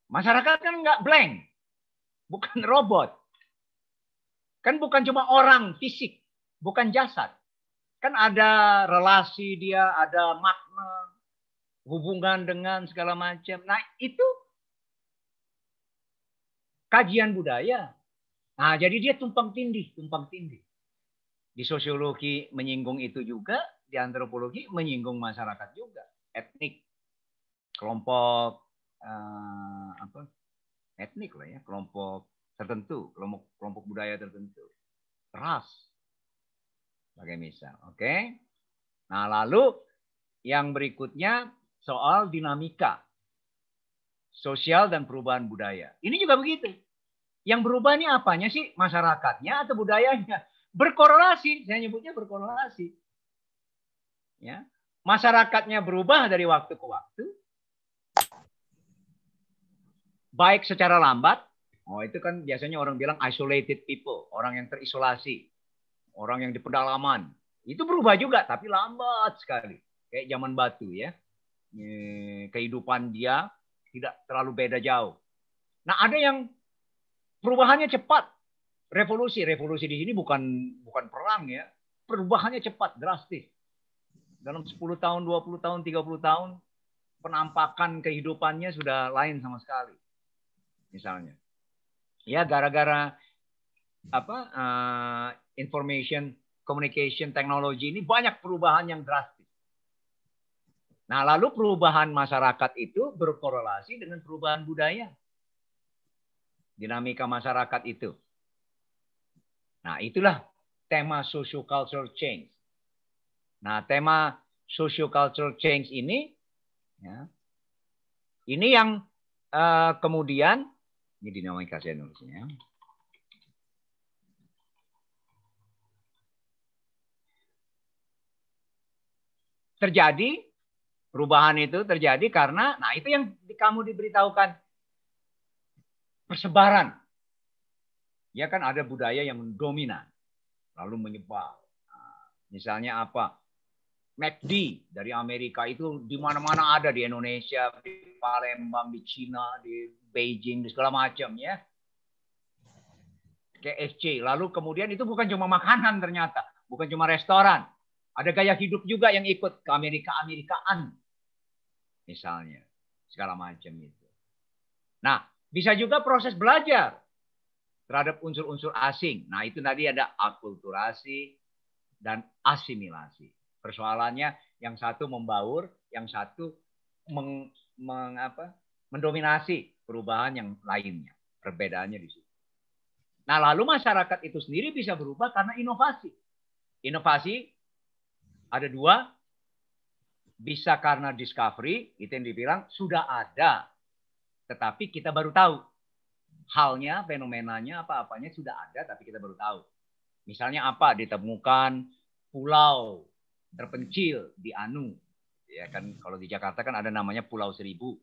[SPEAKER 1] Masyarakat kan nggak blank. Bukan robot. Kan bukan cuma orang fisik. Bukan jasad kan ada relasi dia, ada makna, hubungan dengan segala macam. Nah itu kajian budaya. Nah jadi dia tumpang tindih, tumpang tindih. Di sosiologi menyinggung itu juga, di antropologi menyinggung masyarakat juga, etnik, kelompok eh, apa etnik lah ya, kelompok tertentu, kelompok kelompok budaya tertentu, ras sebagai misal, oke? Okay? Nah, lalu yang berikutnya soal dinamika sosial dan perubahan budaya. Ini juga begitu. Yang berubah ini apanya sih? Masyarakatnya atau budayanya? Berkorelasi, saya nyebutnya berkorelasi. Ya. Masyarakatnya berubah dari waktu ke waktu. Baik secara lambat, oh itu kan biasanya orang bilang isolated people, orang yang terisolasi orang yang di pedalaman. Itu berubah juga, tapi lambat sekali. Kayak zaman batu ya. kehidupan dia tidak terlalu beda jauh. Nah ada yang perubahannya cepat. Revolusi, revolusi di sini bukan bukan perang ya. Perubahannya cepat, drastis. Dalam 10 tahun, 20 tahun, 30 tahun, penampakan kehidupannya sudah lain sama sekali. Misalnya. Ya gara-gara apa uh, information, communication, technology ini banyak perubahan yang drastis. Nah, lalu perubahan masyarakat itu berkorelasi dengan perubahan budaya. Dinamika masyarakat itu. Nah, itulah tema sociocultural cultural change. Nah, tema sociocultural cultural change ini, ya, ini yang uh, kemudian, ini dinamika saya nulisnya. terjadi perubahan itu terjadi karena nah itu yang kamu diberitahukan persebaran. Ya kan ada budaya yang dominan lalu menyebar. Nah, misalnya apa? McD dari Amerika itu di mana-mana ada di Indonesia, di Palembang, di Cina, di Beijing, di segala macam ya. KFC. Lalu kemudian itu bukan cuma makanan ternyata, bukan cuma restoran. Ada gaya hidup juga yang ikut ke Amerika-Amerikaan. Misalnya. Segala macam itu. Nah, bisa juga proses belajar terhadap unsur-unsur asing. Nah, itu tadi ada akulturasi dan asimilasi. Persoalannya yang satu membaur, yang satu meng, meng, apa, mendominasi perubahan yang lainnya. Perbedaannya di situ. Nah, lalu masyarakat itu sendiri bisa berubah karena inovasi. Inovasi ada dua, bisa karena discovery, itu yang dibilang sudah ada. Tetapi kita baru tahu. Halnya, fenomenanya, apa-apanya sudah ada tapi kita baru tahu. Misalnya apa? Ditemukan pulau terpencil di Anu. Ya kan kalau di Jakarta kan ada namanya Pulau Seribu.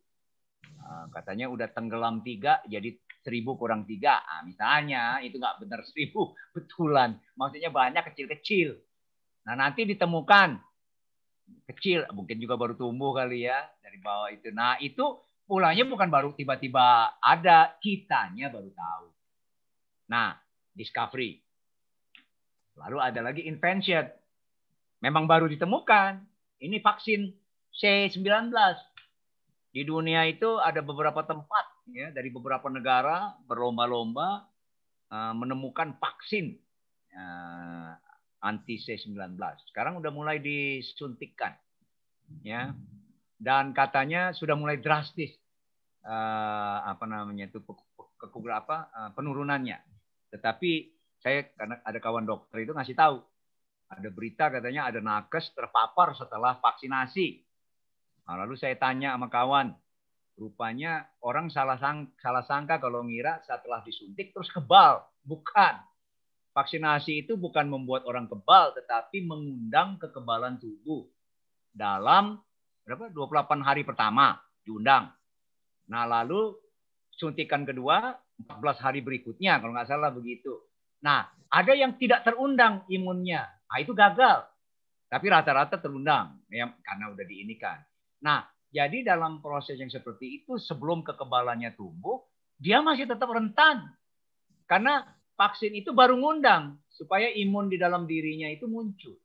[SPEAKER 1] Ah, katanya udah tenggelam tiga jadi seribu kurang tiga. Nah, misalnya itu nggak benar seribu betulan. Maksudnya banyak kecil-kecil Nah nanti ditemukan kecil, mungkin juga baru tumbuh kali ya dari bawah itu. Nah itu pulangnya bukan baru tiba-tiba ada, kitanya baru tahu. Nah discovery. Lalu ada lagi invention. Memang baru ditemukan. Ini vaksin C19 di dunia itu ada beberapa tempat ya dari beberapa negara berlomba-lomba uh, menemukan vaksin eh, anti C19. Sekarang udah mulai disuntikkan. Ya. Dan katanya sudah mulai drastis uh, apa namanya itu kekurangan apa uh, penurunannya. Tetapi saya karena ada kawan dokter itu ngasih tahu ada berita katanya ada nakes terpapar setelah vaksinasi. Nah, lalu saya tanya sama kawan, rupanya orang salah sangka, salah sangka kalau ngira setelah disuntik terus kebal, bukan vaksinasi itu bukan membuat orang kebal, tetapi mengundang kekebalan tubuh dalam berapa 28 hari pertama diundang. Nah lalu suntikan kedua 14 hari berikutnya kalau nggak salah begitu. Nah ada yang tidak terundang imunnya, nah, itu gagal. Tapi rata-rata terundang ya, karena udah diinikan. Nah jadi dalam proses yang seperti itu sebelum kekebalannya tumbuh dia masih tetap rentan karena vaksin itu baru ngundang supaya imun di dalam dirinya itu muncul.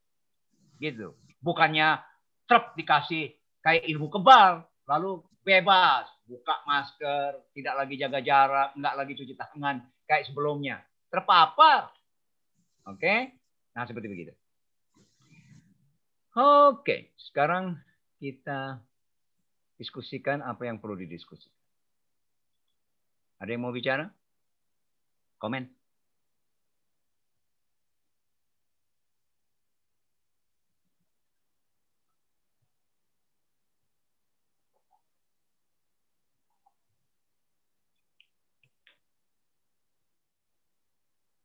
[SPEAKER 1] Gitu. Bukannya truk dikasih kayak ilmu kebal, lalu bebas, buka masker, tidak lagi jaga jarak, nggak lagi cuci tangan kayak sebelumnya. Terpapar. Oke? Okay? Nah, seperti begitu. Oke, okay. sekarang kita diskusikan apa yang perlu didiskusikan. Ada yang mau bicara? Comment.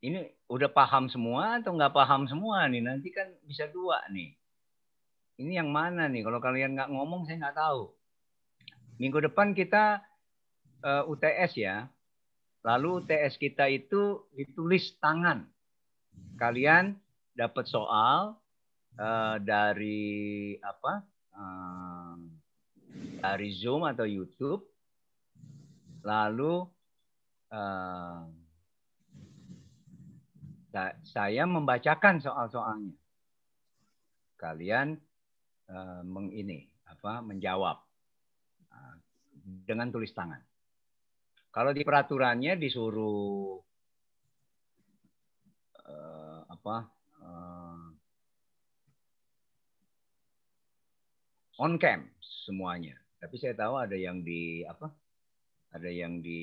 [SPEAKER 1] ini udah paham semua atau nggak paham semua nih nanti kan bisa dua nih ini yang mana nih kalau kalian nggak ngomong saya nggak tahu minggu depan kita uh, eh, UTS ya lalu UTS kita itu ditulis tangan kalian dapat soal uh, dari apa uh, dari Zoom atau YouTube lalu uh, saya membacakan soal-soalnya. Kalian eh, mengini apa menjawab ah, dengan tulis tangan. Kalau di peraturannya disuruh eh, apa eh, on cam semuanya. Tapi saya tahu ada yang di apa? Ada yang di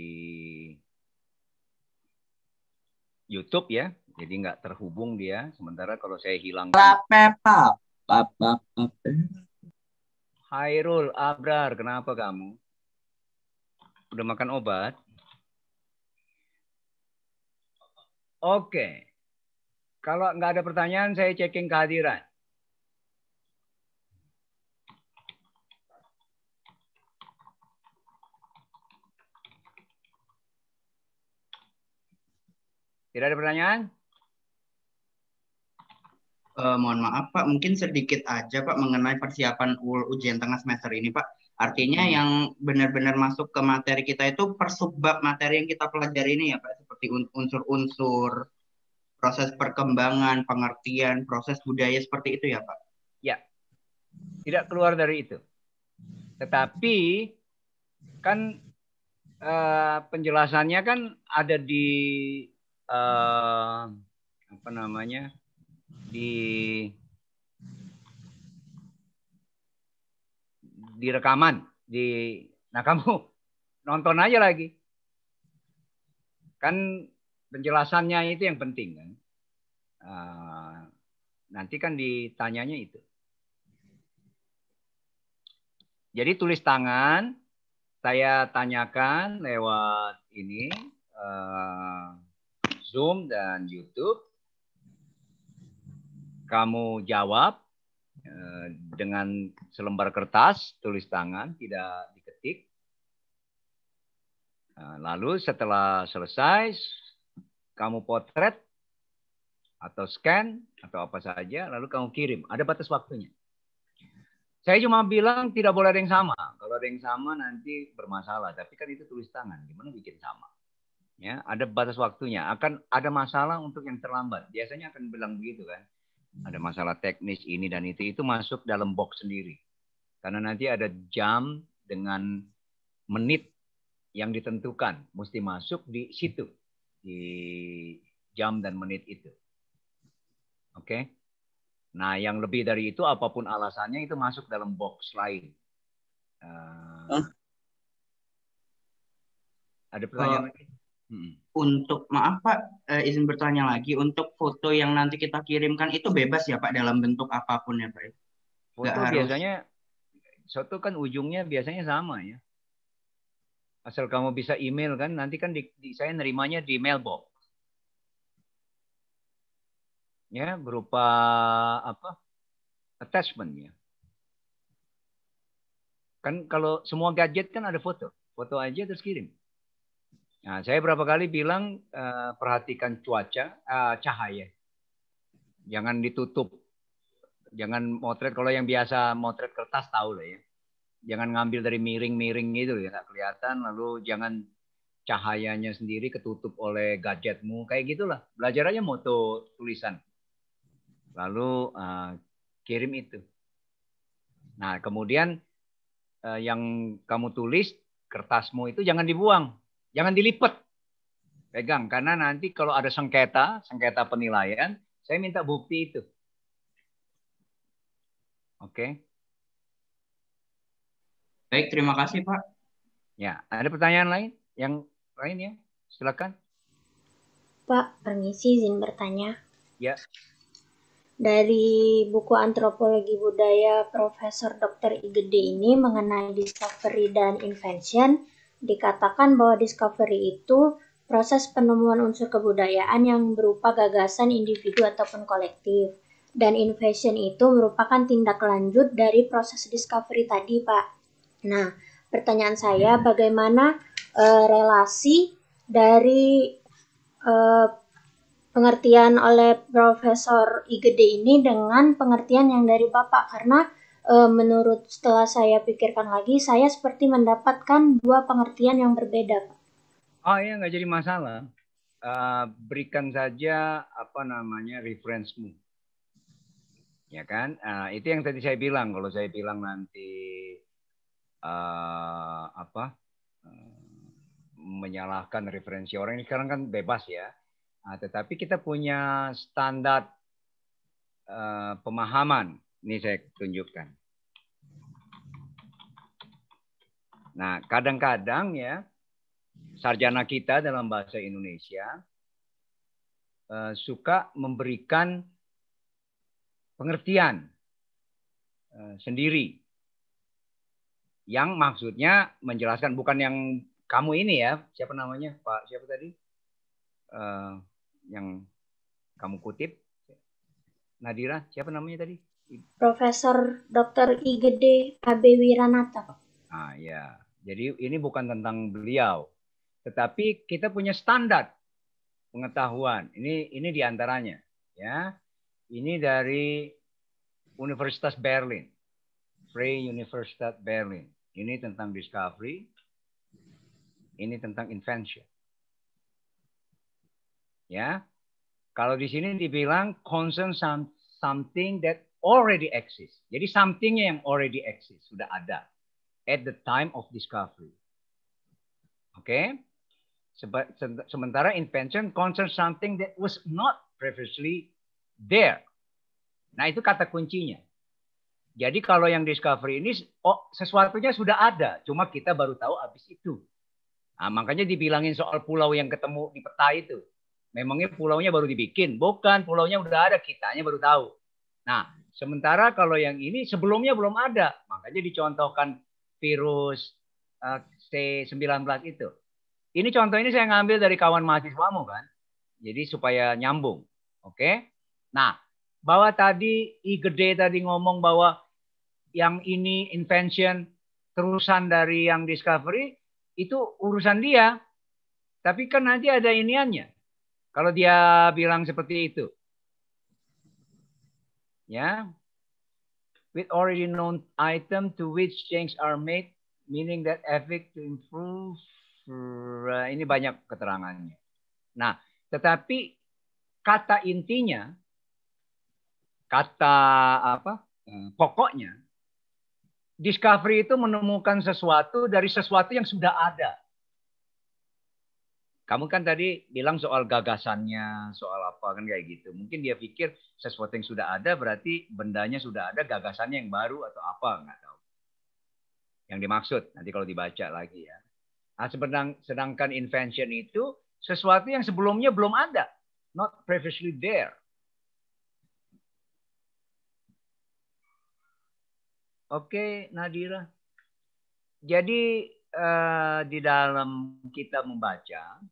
[SPEAKER 1] YouTube ya, jadi nggak terhubung dia. Sementara kalau saya hilang. Hairul Abrar, kenapa kamu? Udah makan obat? Oke. Okay. Kalau nggak ada pertanyaan, saya checking kehadiran. Tidak ada pertanyaan? eh, mohon maaf Pak, mungkin sedikit aja Pak mengenai persiapan ujian tengah semester ini Pak. Artinya hmm. yang benar-benar masuk ke materi kita itu persubab materi yang kita pelajari ini ya Pak, seperti unsur-unsur, proses perkembangan, pengertian, proses budaya seperti itu ya Pak. Ya, tidak keluar dari itu. Tetapi kan eh, penjelasannya kan ada di uh, apa namanya di di rekaman di nah kamu nonton aja lagi kan penjelasannya itu yang penting kan uh, nanti kan ditanyanya itu jadi tulis tangan saya tanyakan lewat ini uh, Zoom dan YouTube kamu jawab eh, dengan selembar kertas tulis tangan tidak diketik eh, lalu setelah selesai kamu potret atau scan atau apa saja lalu kamu kirim ada batas waktunya saya cuma bilang tidak boleh ada yang sama kalau ada yang sama nanti bermasalah tapi kan itu tulis tangan gimana bikin sama ya ada batas waktunya akan ada masalah untuk yang terlambat biasanya akan bilang begitu kan ada masalah teknis ini dan itu itu masuk dalam box sendiri. Karena nanti ada jam dengan menit yang ditentukan mesti masuk di situ di jam dan menit itu. Oke. Okay? Nah, yang lebih dari itu apapun alasannya itu masuk dalam box lain. Uh, eh, huh? Ada pertanyaan uh, lagi? Hmm. Untuk maaf Pak, uh, izin bertanya lagi, untuk foto yang nanti kita kirimkan itu bebas ya Pak dalam bentuk apapun ya Pak? Ya? Foto Gak biasanya harus... foto kan ujungnya biasanya sama ya. Asal kamu bisa email kan, nanti kan di, di, saya nerimanya di mailbox. Ya, berupa apa? attachment ya. Kan kalau semua gadget kan ada foto, foto aja terus kirim. Nah, saya berapa kali bilang uh, perhatikan cuaca, uh, cahaya. Jangan ditutup. Jangan motret kalau yang biasa motret kertas tahu lah ya. Jangan ngambil dari miring-miring gitu ya, nggak kelihatan. Lalu jangan cahayanya sendiri ketutup oleh gadgetmu kayak gitulah. Belajar aja moto tulisan. Lalu uh, kirim itu. Nah, kemudian uh, yang kamu tulis kertasmu itu jangan dibuang Jangan dilipat. Pegang karena nanti kalau ada sengketa, sengketa penilaian, saya minta bukti itu. Oke. Okay. Baik, terima kasih, Pak. Ya, ada pertanyaan lain? Yang lain ya? Silakan.
[SPEAKER 2] Pak, permisi izin bertanya. Ya. Dari buku Antropologi Budaya Profesor Dr. Igede ini mengenai discovery dan invention, dikatakan bahwa discovery itu proses penemuan unsur kebudayaan yang berupa gagasan individu ataupun kolektif. Dan invasion itu merupakan tindak lanjut dari proses discovery tadi, Pak. Nah, pertanyaan saya bagaimana e, relasi dari e, pengertian oleh Profesor Igede ini dengan pengertian yang dari Bapak karena Eh, menurut setelah saya pikirkan lagi, saya seperti mendapatkan dua pengertian yang berbeda.
[SPEAKER 1] Oh iya, nggak jadi masalah. Uh, berikan saja apa namanya referensimu. Ya kan? Uh, itu yang tadi saya bilang. Kalau saya bilang nanti uh, apa uh, menyalahkan referensi orang ini sekarang kan bebas ya. Nah, tetapi kita punya standar uh, pemahaman ini saya tunjukkan. Nah, kadang-kadang ya sarjana kita dalam bahasa Indonesia eh, suka memberikan pengertian eh, sendiri yang maksudnya menjelaskan bukan yang kamu ini ya siapa namanya Pak siapa tadi eh, yang kamu kutip Nadira siapa namanya tadi
[SPEAKER 2] Profesor Dr. Igede AB Wiranata,
[SPEAKER 1] Ah ya. Jadi ini bukan tentang beliau, tetapi kita punya standar pengetahuan. Ini ini diantaranya, ya. Ini dari Universitas Berlin, Free Universitas Berlin. Ini tentang discovery, ini tentang invention. Ya, kalau di sini dibilang concern some, something that already exist. Jadi somethingnya yang already exist sudah ada at the time of discovery. Oke. Okay? sementara invention concerns something that was not previously there. Nah, itu kata kuncinya. Jadi kalau yang discovery ini oh, sesuatunya sudah ada, cuma kita baru tahu habis itu. Nah, makanya dibilangin soal pulau yang ketemu di peta itu. Memangnya pulaunya baru dibikin? Bukan, pulaunya udah ada, kitanya baru tahu. Nah, Sementara kalau yang ini sebelumnya belum ada, makanya dicontohkan virus eh, C19 itu. Ini contoh ini saya ngambil dari kawan mahasiswamu kan. Jadi supaya nyambung. Oke. Nah, bahwa tadi I gede tadi ngomong bahwa yang ini invention terusan dari yang discovery itu urusan dia. Tapi kan nanti ada iniannya. Kalau dia bilang seperti itu. Ya, With already known item to which change are made, meaning that effect to improve. Eh, ini banyak keterangannya. Nah, tetapi kata intinya, kata apa? Eh, pokoknya, discovery itu menemukan sesuatu dari sesuatu yang sudah ada. Kamu kan tadi bilang soal gagasannya, soal apa kan kayak gitu. Mungkin dia pikir sesuatu yang sudah ada berarti bendanya sudah ada, gagasannya yang baru atau apa nggak tahu. Yang dimaksud nanti kalau dibaca lagi ya. Nah, sedang, sedangkan invention itu sesuatu yang sebelumnya belum ada, not previously there. Oke, okay, Nadira. Jadi uh, di dalam kita membaca,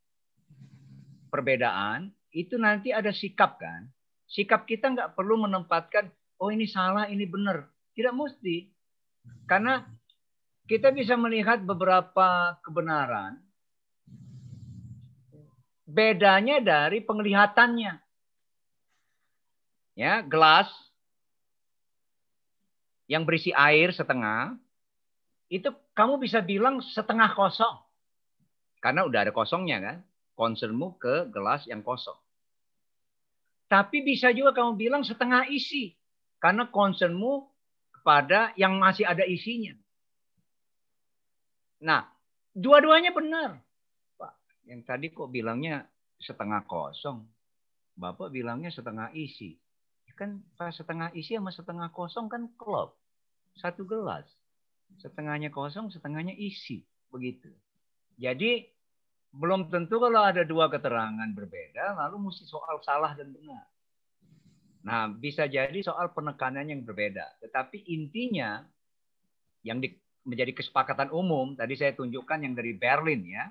[SPEAKER 1] perbedaan, itu nanti ada sikap kan. Sikap kita nggak perlu menempatkan, oh ini salah, ini benar. Tidak mesti. Karena kita bisa melihat beberapa kebenaran. Bedanya dari penglihatannya. Ya, gelas yang berisi air setengah, itu kamu bisa bilang setengah kosong. Karena udah ada kosongnya kan concernmu ke gelas yang kosong. Tapi bisa juga kamu bilang setengah isi. Karena concernmu kepada yang masih ada isinya. Nah, dua-duanya benar. Pak, yang tadi kok bilangnya setengah kosong. Bapak bilangnya setengah isi. Ya kan pas setengah isi sama setengah kosong kan klop. Satu gelas. Setengahnya kosong, setengahnya isi. Begitu. Jadi belum tentu kalau ada dua keterangan berbeda, lalu mesti soal salah dan benar. Nah, bisa jadi soal penekanan yang berbeda. Tetapi intinya yang di, menjadi kesepakatan umum, tadi saya tunjukkan yang dari Berlin ya,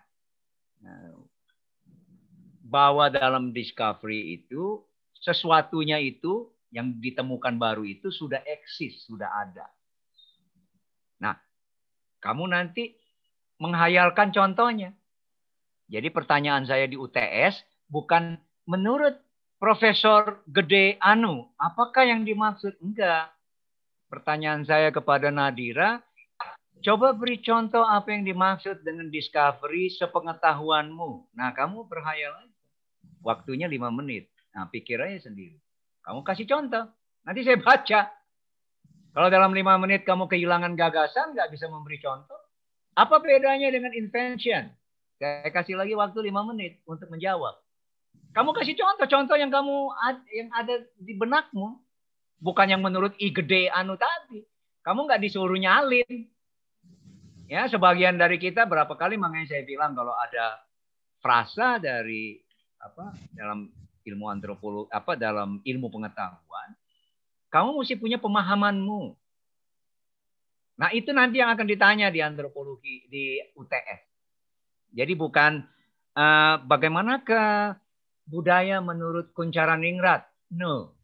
[SPEAKER 1] bahwa dalam discovery itu sesuatunya itu yang ditemukan baru itu sudah eksis, sudah ada. Nah, kamu nanti menghayalkan contohnya. Jadi pertanyaan saya di UTS bukan menurut Profesor Gede Anu, apakah yang dimaksud? Enggak. Pertanyaan saya kepada Nadira, coba beri contoh apa yang dimaksud dengan discovery sepengetahuanmu. Nah, kamu berhayal aja. Waktunya lima menit. Nah, pikir aja sendiri. Kamu kasih contoh. Nanti saya baca. Kalau dalam lima menit kamu kehilangan gagasan, nggak bisa memberi contoh. Apa bedanya dengan invention? Saya kasih lagi waktu lima menit untuk menjawab. Kamu kasih contoh-contoh yang kamu yang ada di benakmu, bukan yang menurut i gede anu tadi. Kamu nggak disuruh nyalin. Ya, sebagian dari kita berapa kali makanya saya bilang kalau ada frasa dari apa dalam ilmu antropologi apa dalam ilmu pengetahuan, kamu mesti punya pemahamanmu. Nah, itu nanti yang akan ditanya di antropologi di UTS. Jadi bukan uh, eh, bagaimanakah budaya menurut Kuncaran Ningrat? No,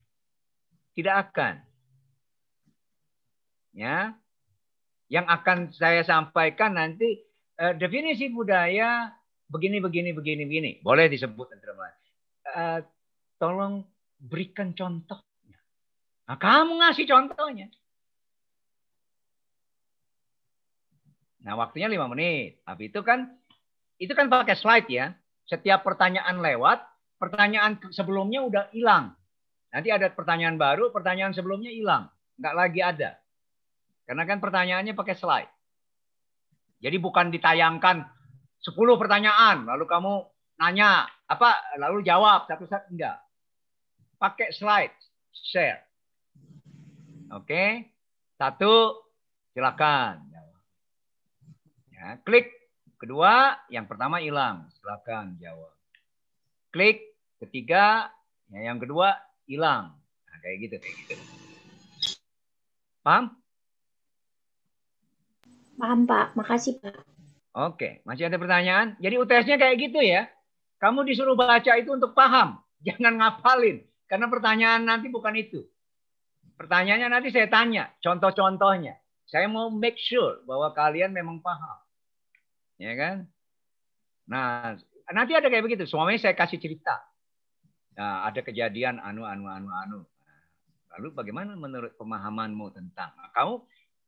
[SPEAKER 1] tidak akan. Ya, yang akan saya sampaikan nanti uh, definisi budaya begini begini begini begini boleh disebut teman-teman. Uh, eh, tolong berikan contohnya. Nah, kamu ngasih contohnya. Nah waktunya lima menit. Tapi itu kan itu kan pakai slide ya. Setiap pertanyaan lewat, pertanyaan sebelumnya udah hilang. Nanti ada pertanyaan baru, pertanyaan sebelumnya hilang. Nggak lagi ada. Karena kan pertanyaannya pakai slide. Jadi bukan ditayangkan 10 pertanyaan, lalu kamu nanya, apa lalu jawab satu satu enggak. Pakai slide, share. Oke. Okay? Satu silakan. Ya, klik Kedua, yang pertama hilang. silakan jawab. Klik. Ketiga, ya, yang kedua hilang. Nah, kayak gitu, kayak gitu. Paham?
[SPEAKER 2] Paham, Pak. Makasih,
[SPEAKER 1] Pak. Oke, masih ada pertanyaan? Jadi UTS-nya kayak gitu ya. Kamu disuruh baca itu untuk paham, jangan ngapalin. Karena pertanyaan nanti bukan itu. Pertanyaannya nanti saya tanya, contoh-contohnya. Saya mau make sure bahwa kalian memang paham ya kan? Nah, nanti ada kayak begitu. Suami saya kasih cerita. Nah, ada kejadian anu anu anu anu. Lalu bagaimana menurut pemahamanmu tentang? Ah, kamu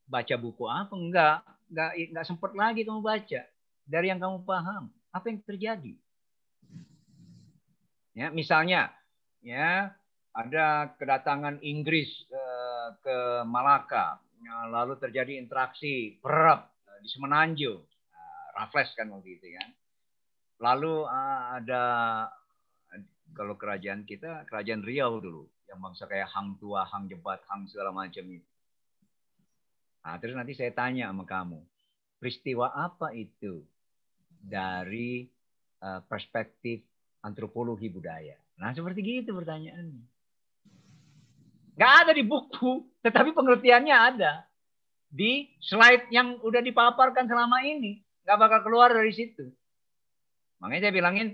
[SPEAKER 1] baca buku apa? Enggak, enggak enggak sempat lagi kamu baca dari yang kamu paham. Apa yang terjadi? Ya, misalnya ya ada kedatangan Inggris eh, ke Malaka, nah, lalu terjadi interaksi perap eh, di Semenanjung Raffles kan waktu itu kan. Lalu uh, ada kalau kerajaan kita kerajaan Riau dulu yang bangsa kayak Hang Tua, Hang Jebat, Hang segala macam itu. Nah, terus nanti saya tanya sama kamu, peristiwa apa itu dari uh, perspektif antropologi budaya? Nah, seperti gitu pertanyaannya. Gak ada di buku, tetapi pengertiannya ada di slide yang udah dipaparkan selama ini nggak bakal keluar dari situ. Makanya saya bilangin,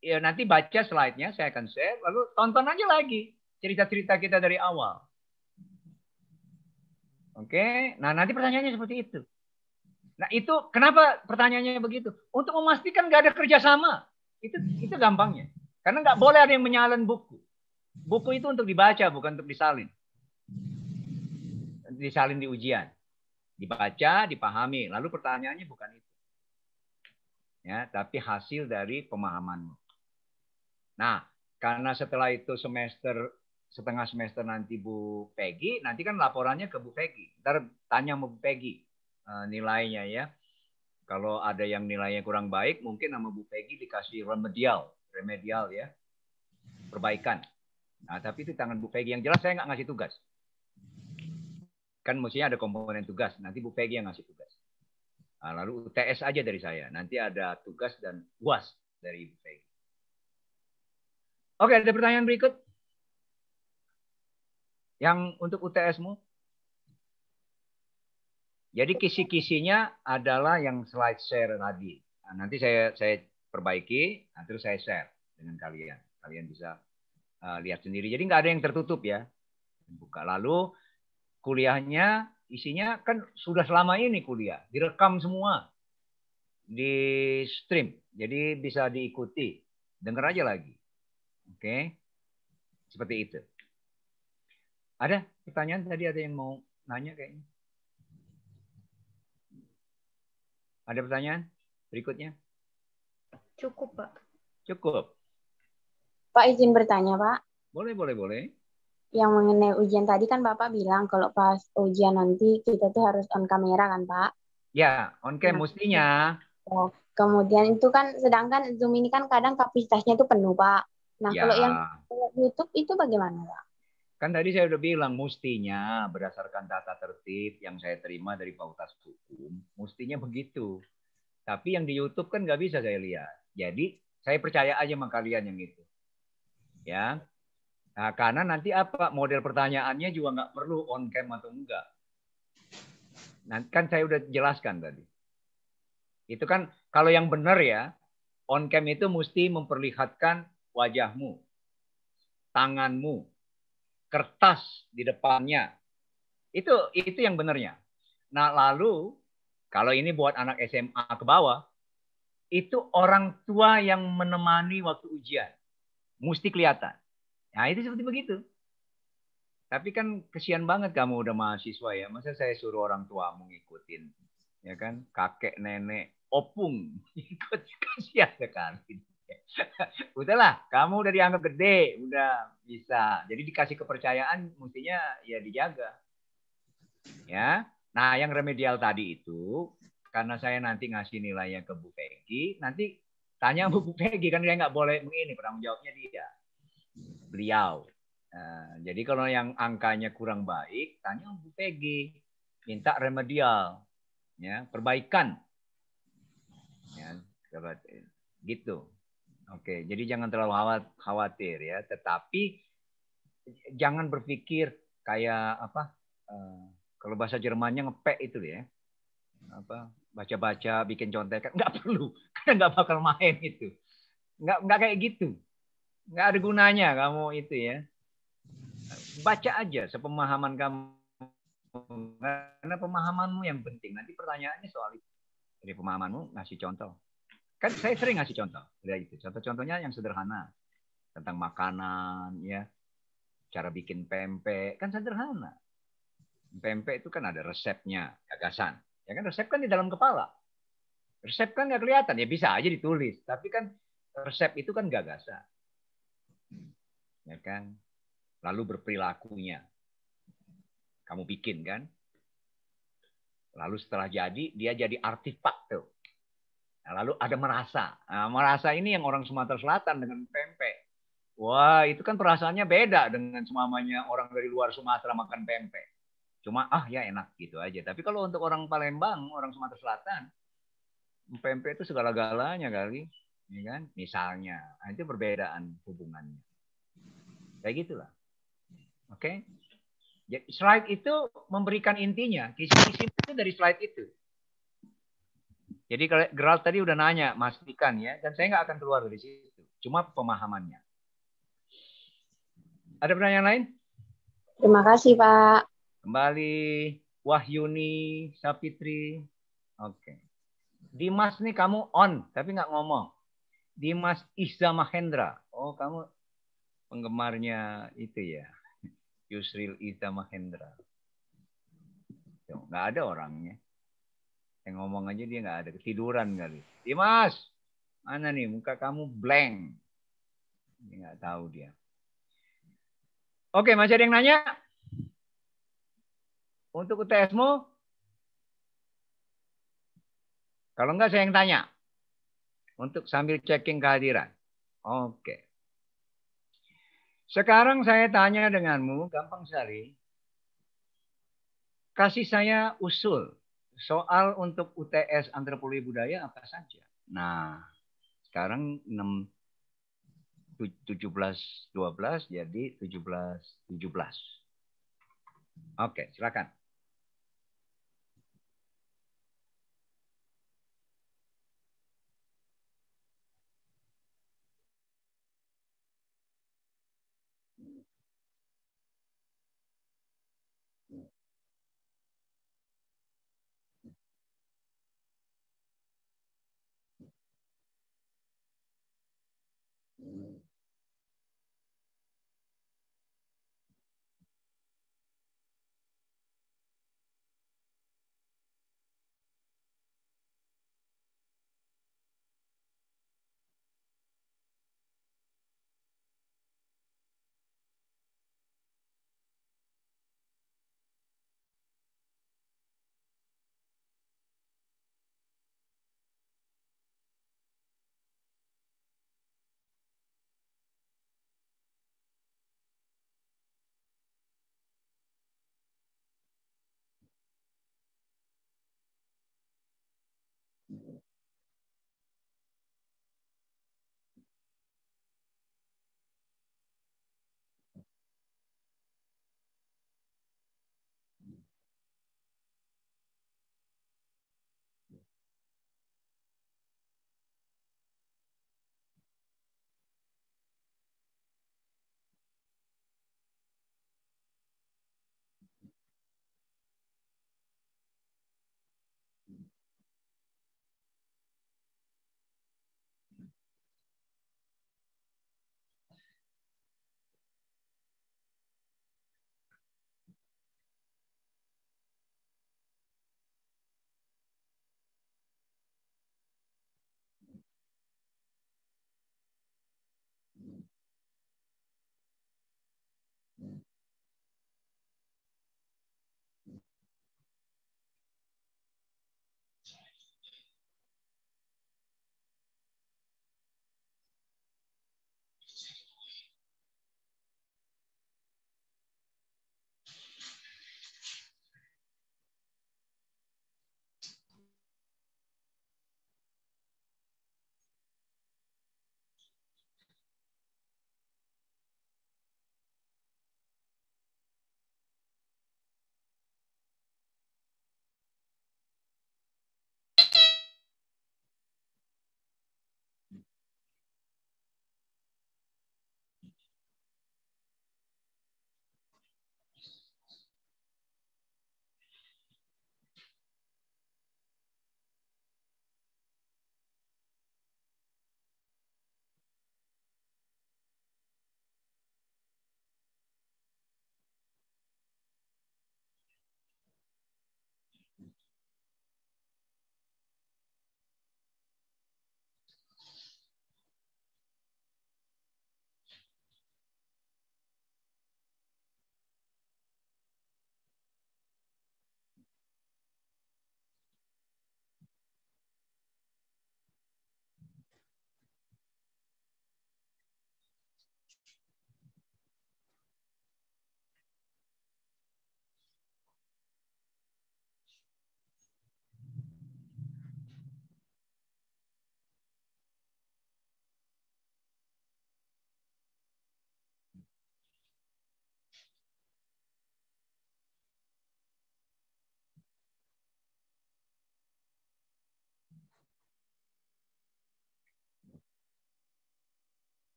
[SPEAKER 1] ya nanti baca slide-nya, saya akan share, lalu tonton aja lagi cerita-cerita kita dari awal. Oke, nah nanti pertanyaannya seperti itu. Nah itu kenapa pertanyaannya begitu? Untuk memastikan nggak ada kerjasama. Itu itu gampangnya. Karena nggak boleh ada yang menyalin buku. Buku itu untuk dibaca, bukan untuk disalin. Disalin di ujian. Dibaca, dipahami. Lalu pertanyaannya bukan itu ya, tapi hasil dari pemahamanmu. Nah, karena setelah itu semester setengah semester nanti Bu Peggy, nanti kan laporannya ke Bu Peggy. Ntar tanya sama Bu Peggy eh, nilainya ya. Kalau ada yang nilainya kurang baik, mungkin sama Bu Peggy dikasih remedial, remedial ya, perbaikan. Nah, tapi itu tangan Bu Peggy. Yang jelas saya nggak ngasih tugas. Kan mestinya ada komponen tugas. Nanti Bu Peggy yang ngasih tugas. Nah, lalu UTS aja dari saya. Nanti ada tugas dan UAS dari Ibu Peggy. Oke, ada pertanyaan berikut? Yang untuk UTS-mu? Jadi kisi-kisinya adalah yang slide share tadi. Nah, nanti saya saya perbaiki, nah, terus saya share dengan kalian. Kalian bisa uh, lihat sendiri. Jadi nggak ada yang tertutup ya. Buka. Lalu kuliahnya Isinya kan sudah selama ini kuliah, direkam semua di stream. Jadi bisa diikuti. Dengar aja lagi. Oke. Okay? Seperti itu. Ada pertanyaan tadi ada yang mau nanya kayaknya? Ada pertanyaan berikutnya? Cukup, Pak. Cukup. Pak izin bertanya, Pak. Boleh, boleh, boleh yang mengenai ujian tadi kan Bapak bilang kalau pas ujian nanti kita tuh harus on kamera kan Pak? Ya, on cam nah, mestinya. Ya. Oh, kemudian itu kan sedangkan Zoom ini kan kadang kapasitasnya itu penuh Pak. Nah, ya. kalau yang YouTube itu bagaimana Pak? Kan tadi saya udah bilang mestinya berdasarkan data tertib yang saya terima dari Fakultas Hukum, mestinya begitu. Tapi yang di YouTube kan nggak bisa saya lihat. Jadi saya percaya aja sama kalian yang itu. Ya, Nah, karena nanti apa model pertanyaannya juga nggak perlu on cam atau enggak. Nanti kan saya udah jelaskan tadi. Itu kan kalau yang benar ya, on cam itu mesti memperlihatkan wajahmu, tanganmu, kertas di depannya. Itu itu yang benarnya. Nah, lalu kalau ini buat anak SMA ke bawah, itu orang tua yang menemani waktu ujian. Mesti kelihatan Nah itu seperti begitu. Tapi kan kesian banget kamu udah mahasiswa ya. Masa saya suruh orang tua ngikutin? Ya kan? Kakek, nenek, opung. Ikut kesian sekali. Udahlah, kamu udah dianggap gede. Udah bisa. Jadi dikasih kepercayaan mestinya ya dijaga. Ya. Nah yang remedial tadi itu karena saya nanti ngasih nilainya ke Bu Peggy, nanti tanya Bu Peggy kan dia nggak boleh mengini, penanggung jawabnya dia beliau. Nah, jadi kalau yang angkanya kurang baik, tanya Bu Peggy, minta remedial, ya perbaikan, ya eh, gitu. Oke, jadi jangan terlalu khawatir ya, tetapi jangan berpikir kayak apa eh, kalau bahasa Jermannya ngepek itu ya apa baca-baca bikin contekan nggak perlu karena nggak bakal main itu nggak nggak kayak gitu nggak ada gunanya kamu itu ya. Baca aja sepemahaman kamu. Karena pemahamanmu yang penting. Nanti pertanyaannya soal itu. Jadi pemahamanmu ngasih contoh. Kan saya sering ngasih contoh. Ya itu. Contoh-contohnya yang sederhana. Tentang makanan, ya cara bikin pempek kan sederhana. Pempek itu kan ada resepnya, gagasan. Ya kan resep kan di dalam kepala. Resep kan nggak kelihatan ya bisa aja ditulis, tapi kan resep itu kan gagasan ya kan? Lalu berperilakunya. Kamu bikin kan? Lalu setelah jadi dia jadi artefak tuh. Nah, lalu ada merasa. Nah, merasa ini yang orang Sumatera Selatan dengan pempek. Wah, itu kan perasaannya beda dengan semamanya orang dari luar Sumatera makan pempek. Cuma ah ya enak gitu aja. Tapi kalau untuk orang Palembang, orang Sumatera Selatan, pempek itu segala-galanya kali, ya kan? Misalnya, nah, itu perbedaan hubungannya. Kayak gitulah. Oke. Okay? Ya, slide itu memberikan intinya. Kisi-kisi itu dari slide itu. Jadi kalau Geral tadi udah nanya, pastikan ya. Dan saya nggak akan keluar dari situ. Cuma pemahamannya. Ada pertanyaan lain? Terima kasih, Pak. Kembali Wahyuni Sapitri. Oke. Dimas nih kamu on, tapi nggak ngomong. Dimas Ihza Mahendra. Oh, kamu penggemarnya itu ya Yusril Ita Mahendra nggak ada orangnya yang ngomong aja dia nggak ada ketiduran kali Dimas mana nih muka kamu blank dia nggak tahu dia Oke, masih ada yang nanya? Untuk UTSmu? Kalau enggak saya yang tanya. Untuk sambil checking kehadiran. Oke. Sekarang saya tanya denganmu, gampang sekali. Kasih saya usul soal untuk UTS antropologi budaya apa saja. Nah, sekarang 6 17 12 jadi 17 17. Oke, silakan.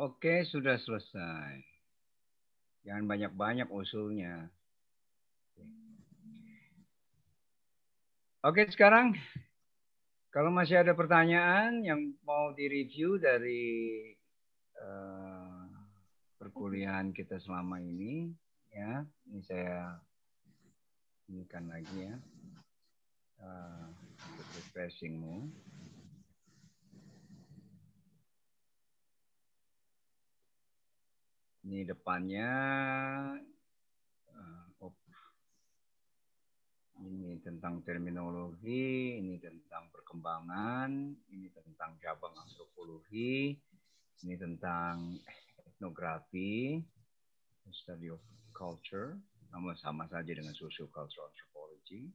[SPEAKER 1] Oke, sudah selesai. Jangan banyak-banyak usulnya. Oke, sekarang kalau masih ada pertanyaan yang mau direview dari uh, perkuliahan kita selama ini, ya, ini saya inikan lagi ya, uh, refreshingmu. Ini depannya. Eh, ini tentang terminologi, ini tentang perkembangan, ini tentang cabang antropologi, ini tentang etnografi, study of culture, sama sama saja dengan sociocultural anthropology.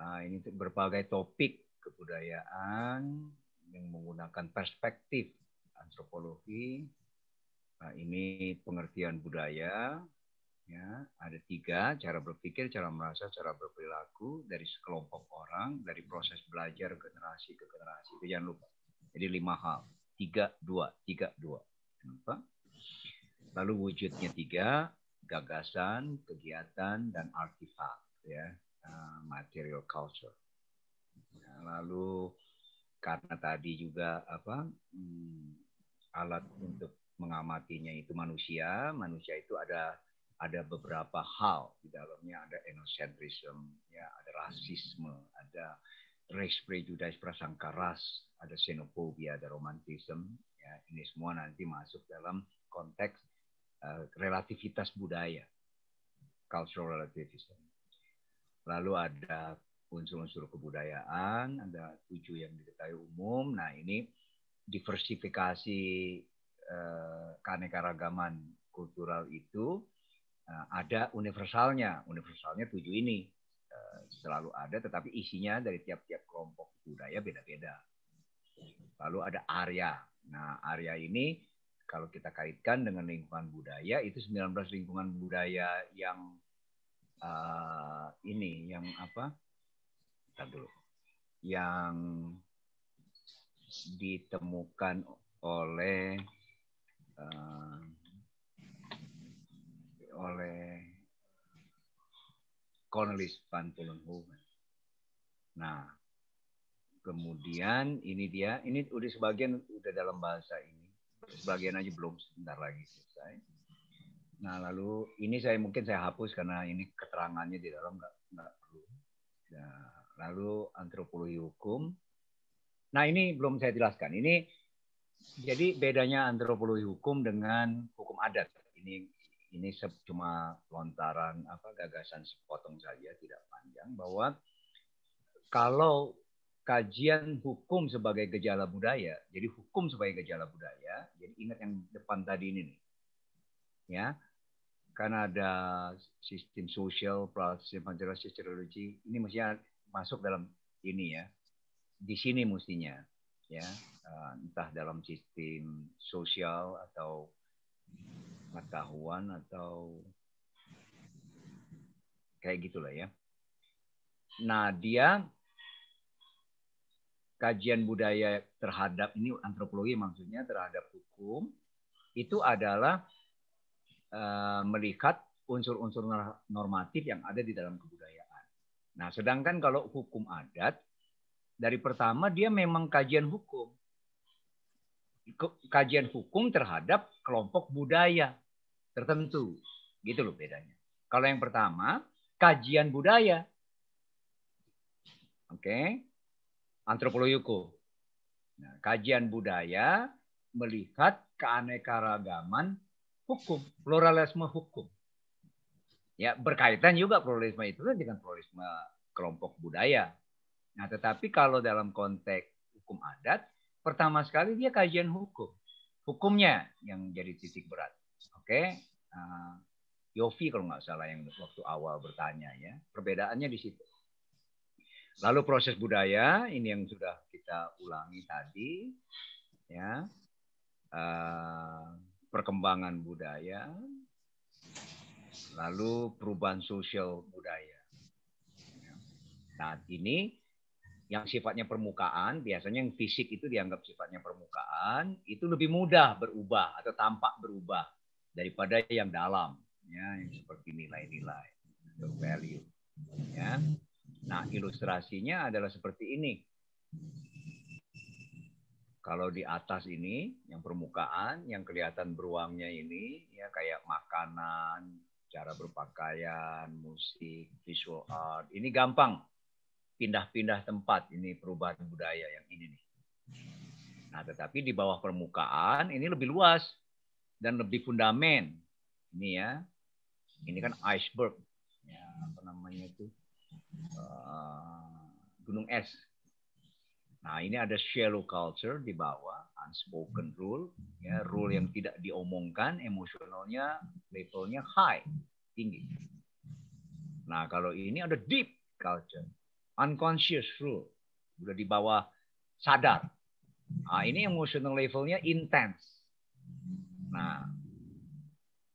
[SPEAKER 1] Ah, ini berbagai topik kebudayaan yang menggunakan perspektif antropologi, Nah, ini pengertian budaya. Ya, ada tiga cara berpikir, cara merasa, cara berperilaku dari sekelompok orang, dari proses belajar generasi ke generasi. Itu jangan lupa. Jadi lima hal. Tiga, dua, tiga, dua. Kenapa? Lalu wujudnya tiga, gagasan, kegiatan, dan artefak. Ya, nah, material culture. Nah, lalu karena tadi juga apa hmm, alat untuk mengamatinya itu manusia, manusia itu ada ada beberapa hal di dalamnya ada enosentrisme, ya, ada rasisme, ada race prejudice, prasangka ras, ada xenophobia, ada romantisme ya, ini semua nanti masuk dalam konteks uh, relativitas budaya, cultural relativism. Lalu ada unsur-unsur kebudayaan, ada tujuh yang diketahui umum. Nah ini diversifikasi eh, keanekaragaman kultural itu eh, ada universalnya. Universalnya tujuh ini eh, selalu ada, tetapi isinya dari tiap-tiap kelompok budaya beda-beda. Lalu ada area. Nah, area ini kalau kita kaitkan dengan lingkungan budaya itu 19 lingkungan budaya yang uh, ini yang apa? Bentar dulu. Yang ditemukan oleh uh, oleh Cornelis van Polenhoven. Nah, kemudian ini dia, ini udah sebagian udah dalam bahasa ini, sebagian aja belum sebentar lagi selesai. Nah, lalu ini saya mungkin saya hapus karena ini keterangannya di dalam nggak nggak perlu. Nah, lalu antropologi hukum. Nah, ini belum saya jelaskan. Ini jadi bedanya antropologi hukum dengan hukum adat ini ini cuma lontaran apa gagasan sepotong saja tidak panjang bahwa kalau kajian hukum sebagai gejala budaya, jadi hukum sebagai gejala budaya, jadi ingat yang depan tadi ini nih. Ya. Karena ada sistem sosial, sistem sistem ini mestinya masuk dalam ini ya. Di sini mestinya ya eh, entah dalam sistem sosial atau pengetahuan atau kayak gitulah ya. Nah dia kajian budaya terhadap ini antropologi maksudnya terhadap hukum itu adalah uh, melihat unsur-unsur normatif yang ada di dalam kebudayaan. Nah sedangkan kalau hukum adat dari pertama dia memang kajian hukum. Kajian hukum terhadap kelompok budaya tertentu. Gitu loh bedanya. Kalau yang pertama, kajian budaya. Oke. Okay? Antropologi hukum. Nah, kajian budaya melihat keanekaragaman hukum, pluralisme hukum. Ya, berkaitan juga pluralisme itu kan dengan pluralisme kelompok budaya Nah, tetapi kalau dalam konteks hukum adat, pertama sekali dia kajian hukum. Hukumnya yang jadi titik berat. Oke. Okay? Ah, Yofi kalau nggak salah yang waktu awal bertanya ya. Perbedaannya di situ. Lalu proses budaya ini yang sudah kita ulangi tadi ya. Ah, perkembangan budaya, lalu perubahan sosial budaya. Saat ini yang sifatnya permukaan, biasanya yang fisik itu dianggap sifatnya permukaan, itu lebih mudah berubah atau tampak berubah daripada yang dalam, ya, yang seperti nilai-nilai, atau value. Ya. Nah, ilustrasinya adalah seperti ini. Kalau di atas ini, yang permukaan, yang kelihatan beruangnya ini, ya kayak makanan, cara berpakaian, musik, visual art, ini gampang pindah-pindah tempat ini perubahan budaya yang ini nih. Nah, tetapi di bawah permukaan ini lebih luas dan lebih fundamen. Ini ya. Ini kan iceberg. Ya, apa namanya itu? Uh, gunung es. Nah, ini ada shallow culture di bawah, unspoken rule, ya, rule yang tidak diomongkan, emosionalnya levelnya high, tinggi. Nah, kalau ini ada deep culture unconscious rule, udah di bawah sadar. Nah, ini emotional levelnya intense. Nah,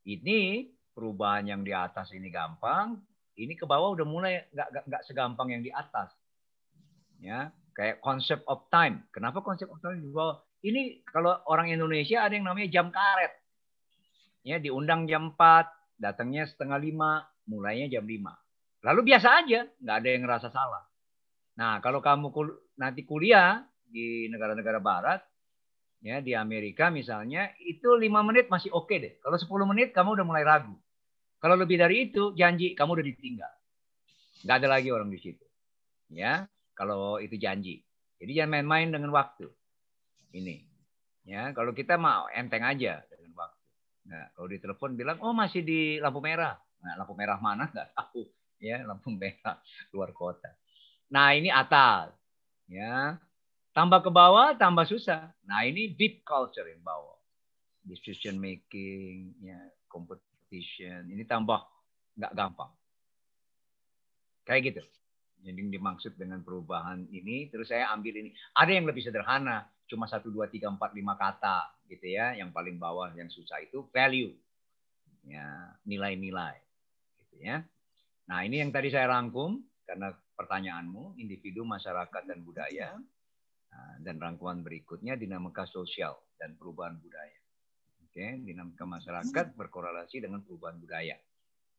[SPEAKER 1] ini perubahan yang di atas ini gampang, ini ke bawah udah mulai nggak nggak segampang yang di atas. Ya, kayak konsep of time. Kenapa konsep of time di bawah? Ini kalau orang Indonesia ada yang namanya jam karet. Ya, diundang jam 4, datangnya setengah lima, mulainya jam 5. Lalu biasa aja, nggak ada yang ngerasa salah. Nah, kalau kamu kul nanti kuliah di negara-negara barat, ya di Amerika misalnya, itu lima menit masih oke okay deh. Kalau 10 menit kamu udah mulai ragu. Kalau lebih dari itu, janji kamu udah ditinggal. Nggak ada lagi orang di situ. Ya, kalau itu janji. Jadi jangan main-main dengan waktu. Ini. Ya, kalau kita mau enteng aja dengan waktu. Nah, kalau ditelepon bilang, oh masih di lampu merah. Nah, lampu merah mana nggak tahu. Ya, lampu merah luar kota. Nah, ini atal. Ya. Tambah ke bawah, tambah susah. Nah, ini deep culture yang bawah. Decision making, ya, competition. Ini tambah nggak gampang. Kayak gitu. Jadi dimaksud dengan perubahan ini, terus saya ambil ini. Ada yang lebih sederhana, cuma satu dua tiga empat lima kata gitu ya. Yang paling bawah yang susah itu value, ya nilai-nilai, gitu ya. Nah ini yang tadi saya rangkum karena pertanyaanmu, individu, masyarakat, dan budaya, nah, dan rangkuman berikutnya dinamika sosial dan perubahan budaya. Oke, okay? dinamika masyarakat hmm. berkorelasi dengan perubahan budaya.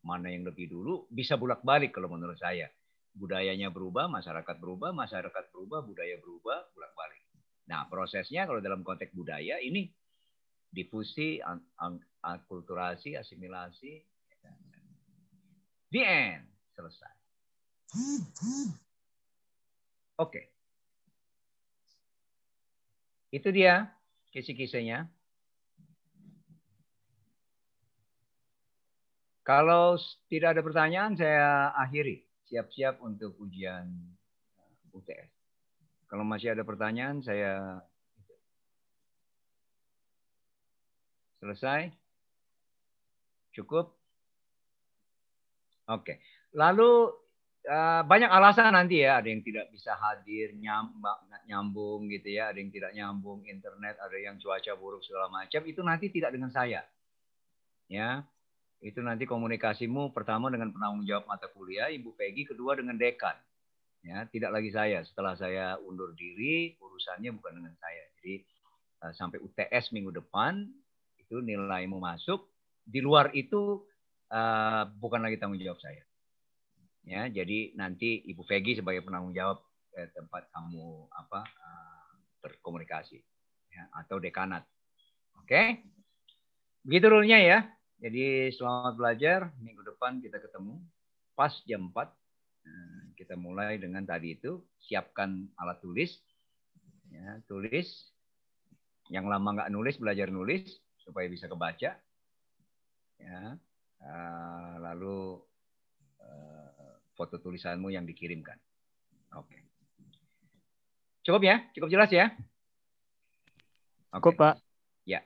[SPEAKER 1] Mana yang lebih dulu bisa bolak-balik kalau menurut saya. Budayanya berubah, masyarakat berubah, masyarakat berubah, budaya berubah, bolak-balik. Nah, prosesnya kalau dalam konteks budaya ini difusi, akulturasi, asimilasi, ya kan? the end, selesai. Oke. Okay. Itu dia kisi-kisinya. Kalau tidak ada pertanyaan, saya akhiri. Siap-siap untuk ujian UTS. Uh, Kalau masih ada pertanyaan, saya selesai. Cukup. Oke. Lalu Eh, banyak alasan nanti ya, ada yang tidak bisa hadir, nyambung gitu ya, ada yang tidak nyambung internet, ada yang cuaca buruk segala macam, itu nanti tidak dengan saya. Ya. Itu nanti komunikasimu pertama dengan penanggung jawab mata kuliah, Ibu Peggy, kedua dengan dekan. Ya, tidak lagi saya. Setelah saya undur diri, urusannya bukan dengan saya. Jadi eh, sampai UTS minggu depan itu nilaimu masuk, di luar itu eh, bukan lagi tanggung jawab saya ya jadi nanti Ibu Fegi sebagai penanggung jawab eh, tempat kamu apa uh, berkomunikasi ya, atau dekanat oke okay? begitu rulenya ya jadi selamat belajar minggu depan kita ketemu pas jam 4 eh, kita mulai dengan tadi itu siapkan alat tulis ya tulis yang lama nggak nulis belajar nulis supaya bisa kebaca ya uh, lalu uh, foto tulisanmu yang dikirimkan. Oke. Okay. Cukup ya? Cukup jelas ya? Aku okay. Pak. Ya.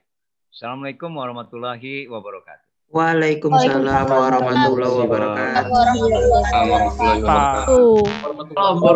[SPEAKER 1] Assalamualaikum warahmatullahi wabarakatuh. Waalaikumsalam warahmatullahi wabarakatuh. Warahmatullahi wabarakatuh.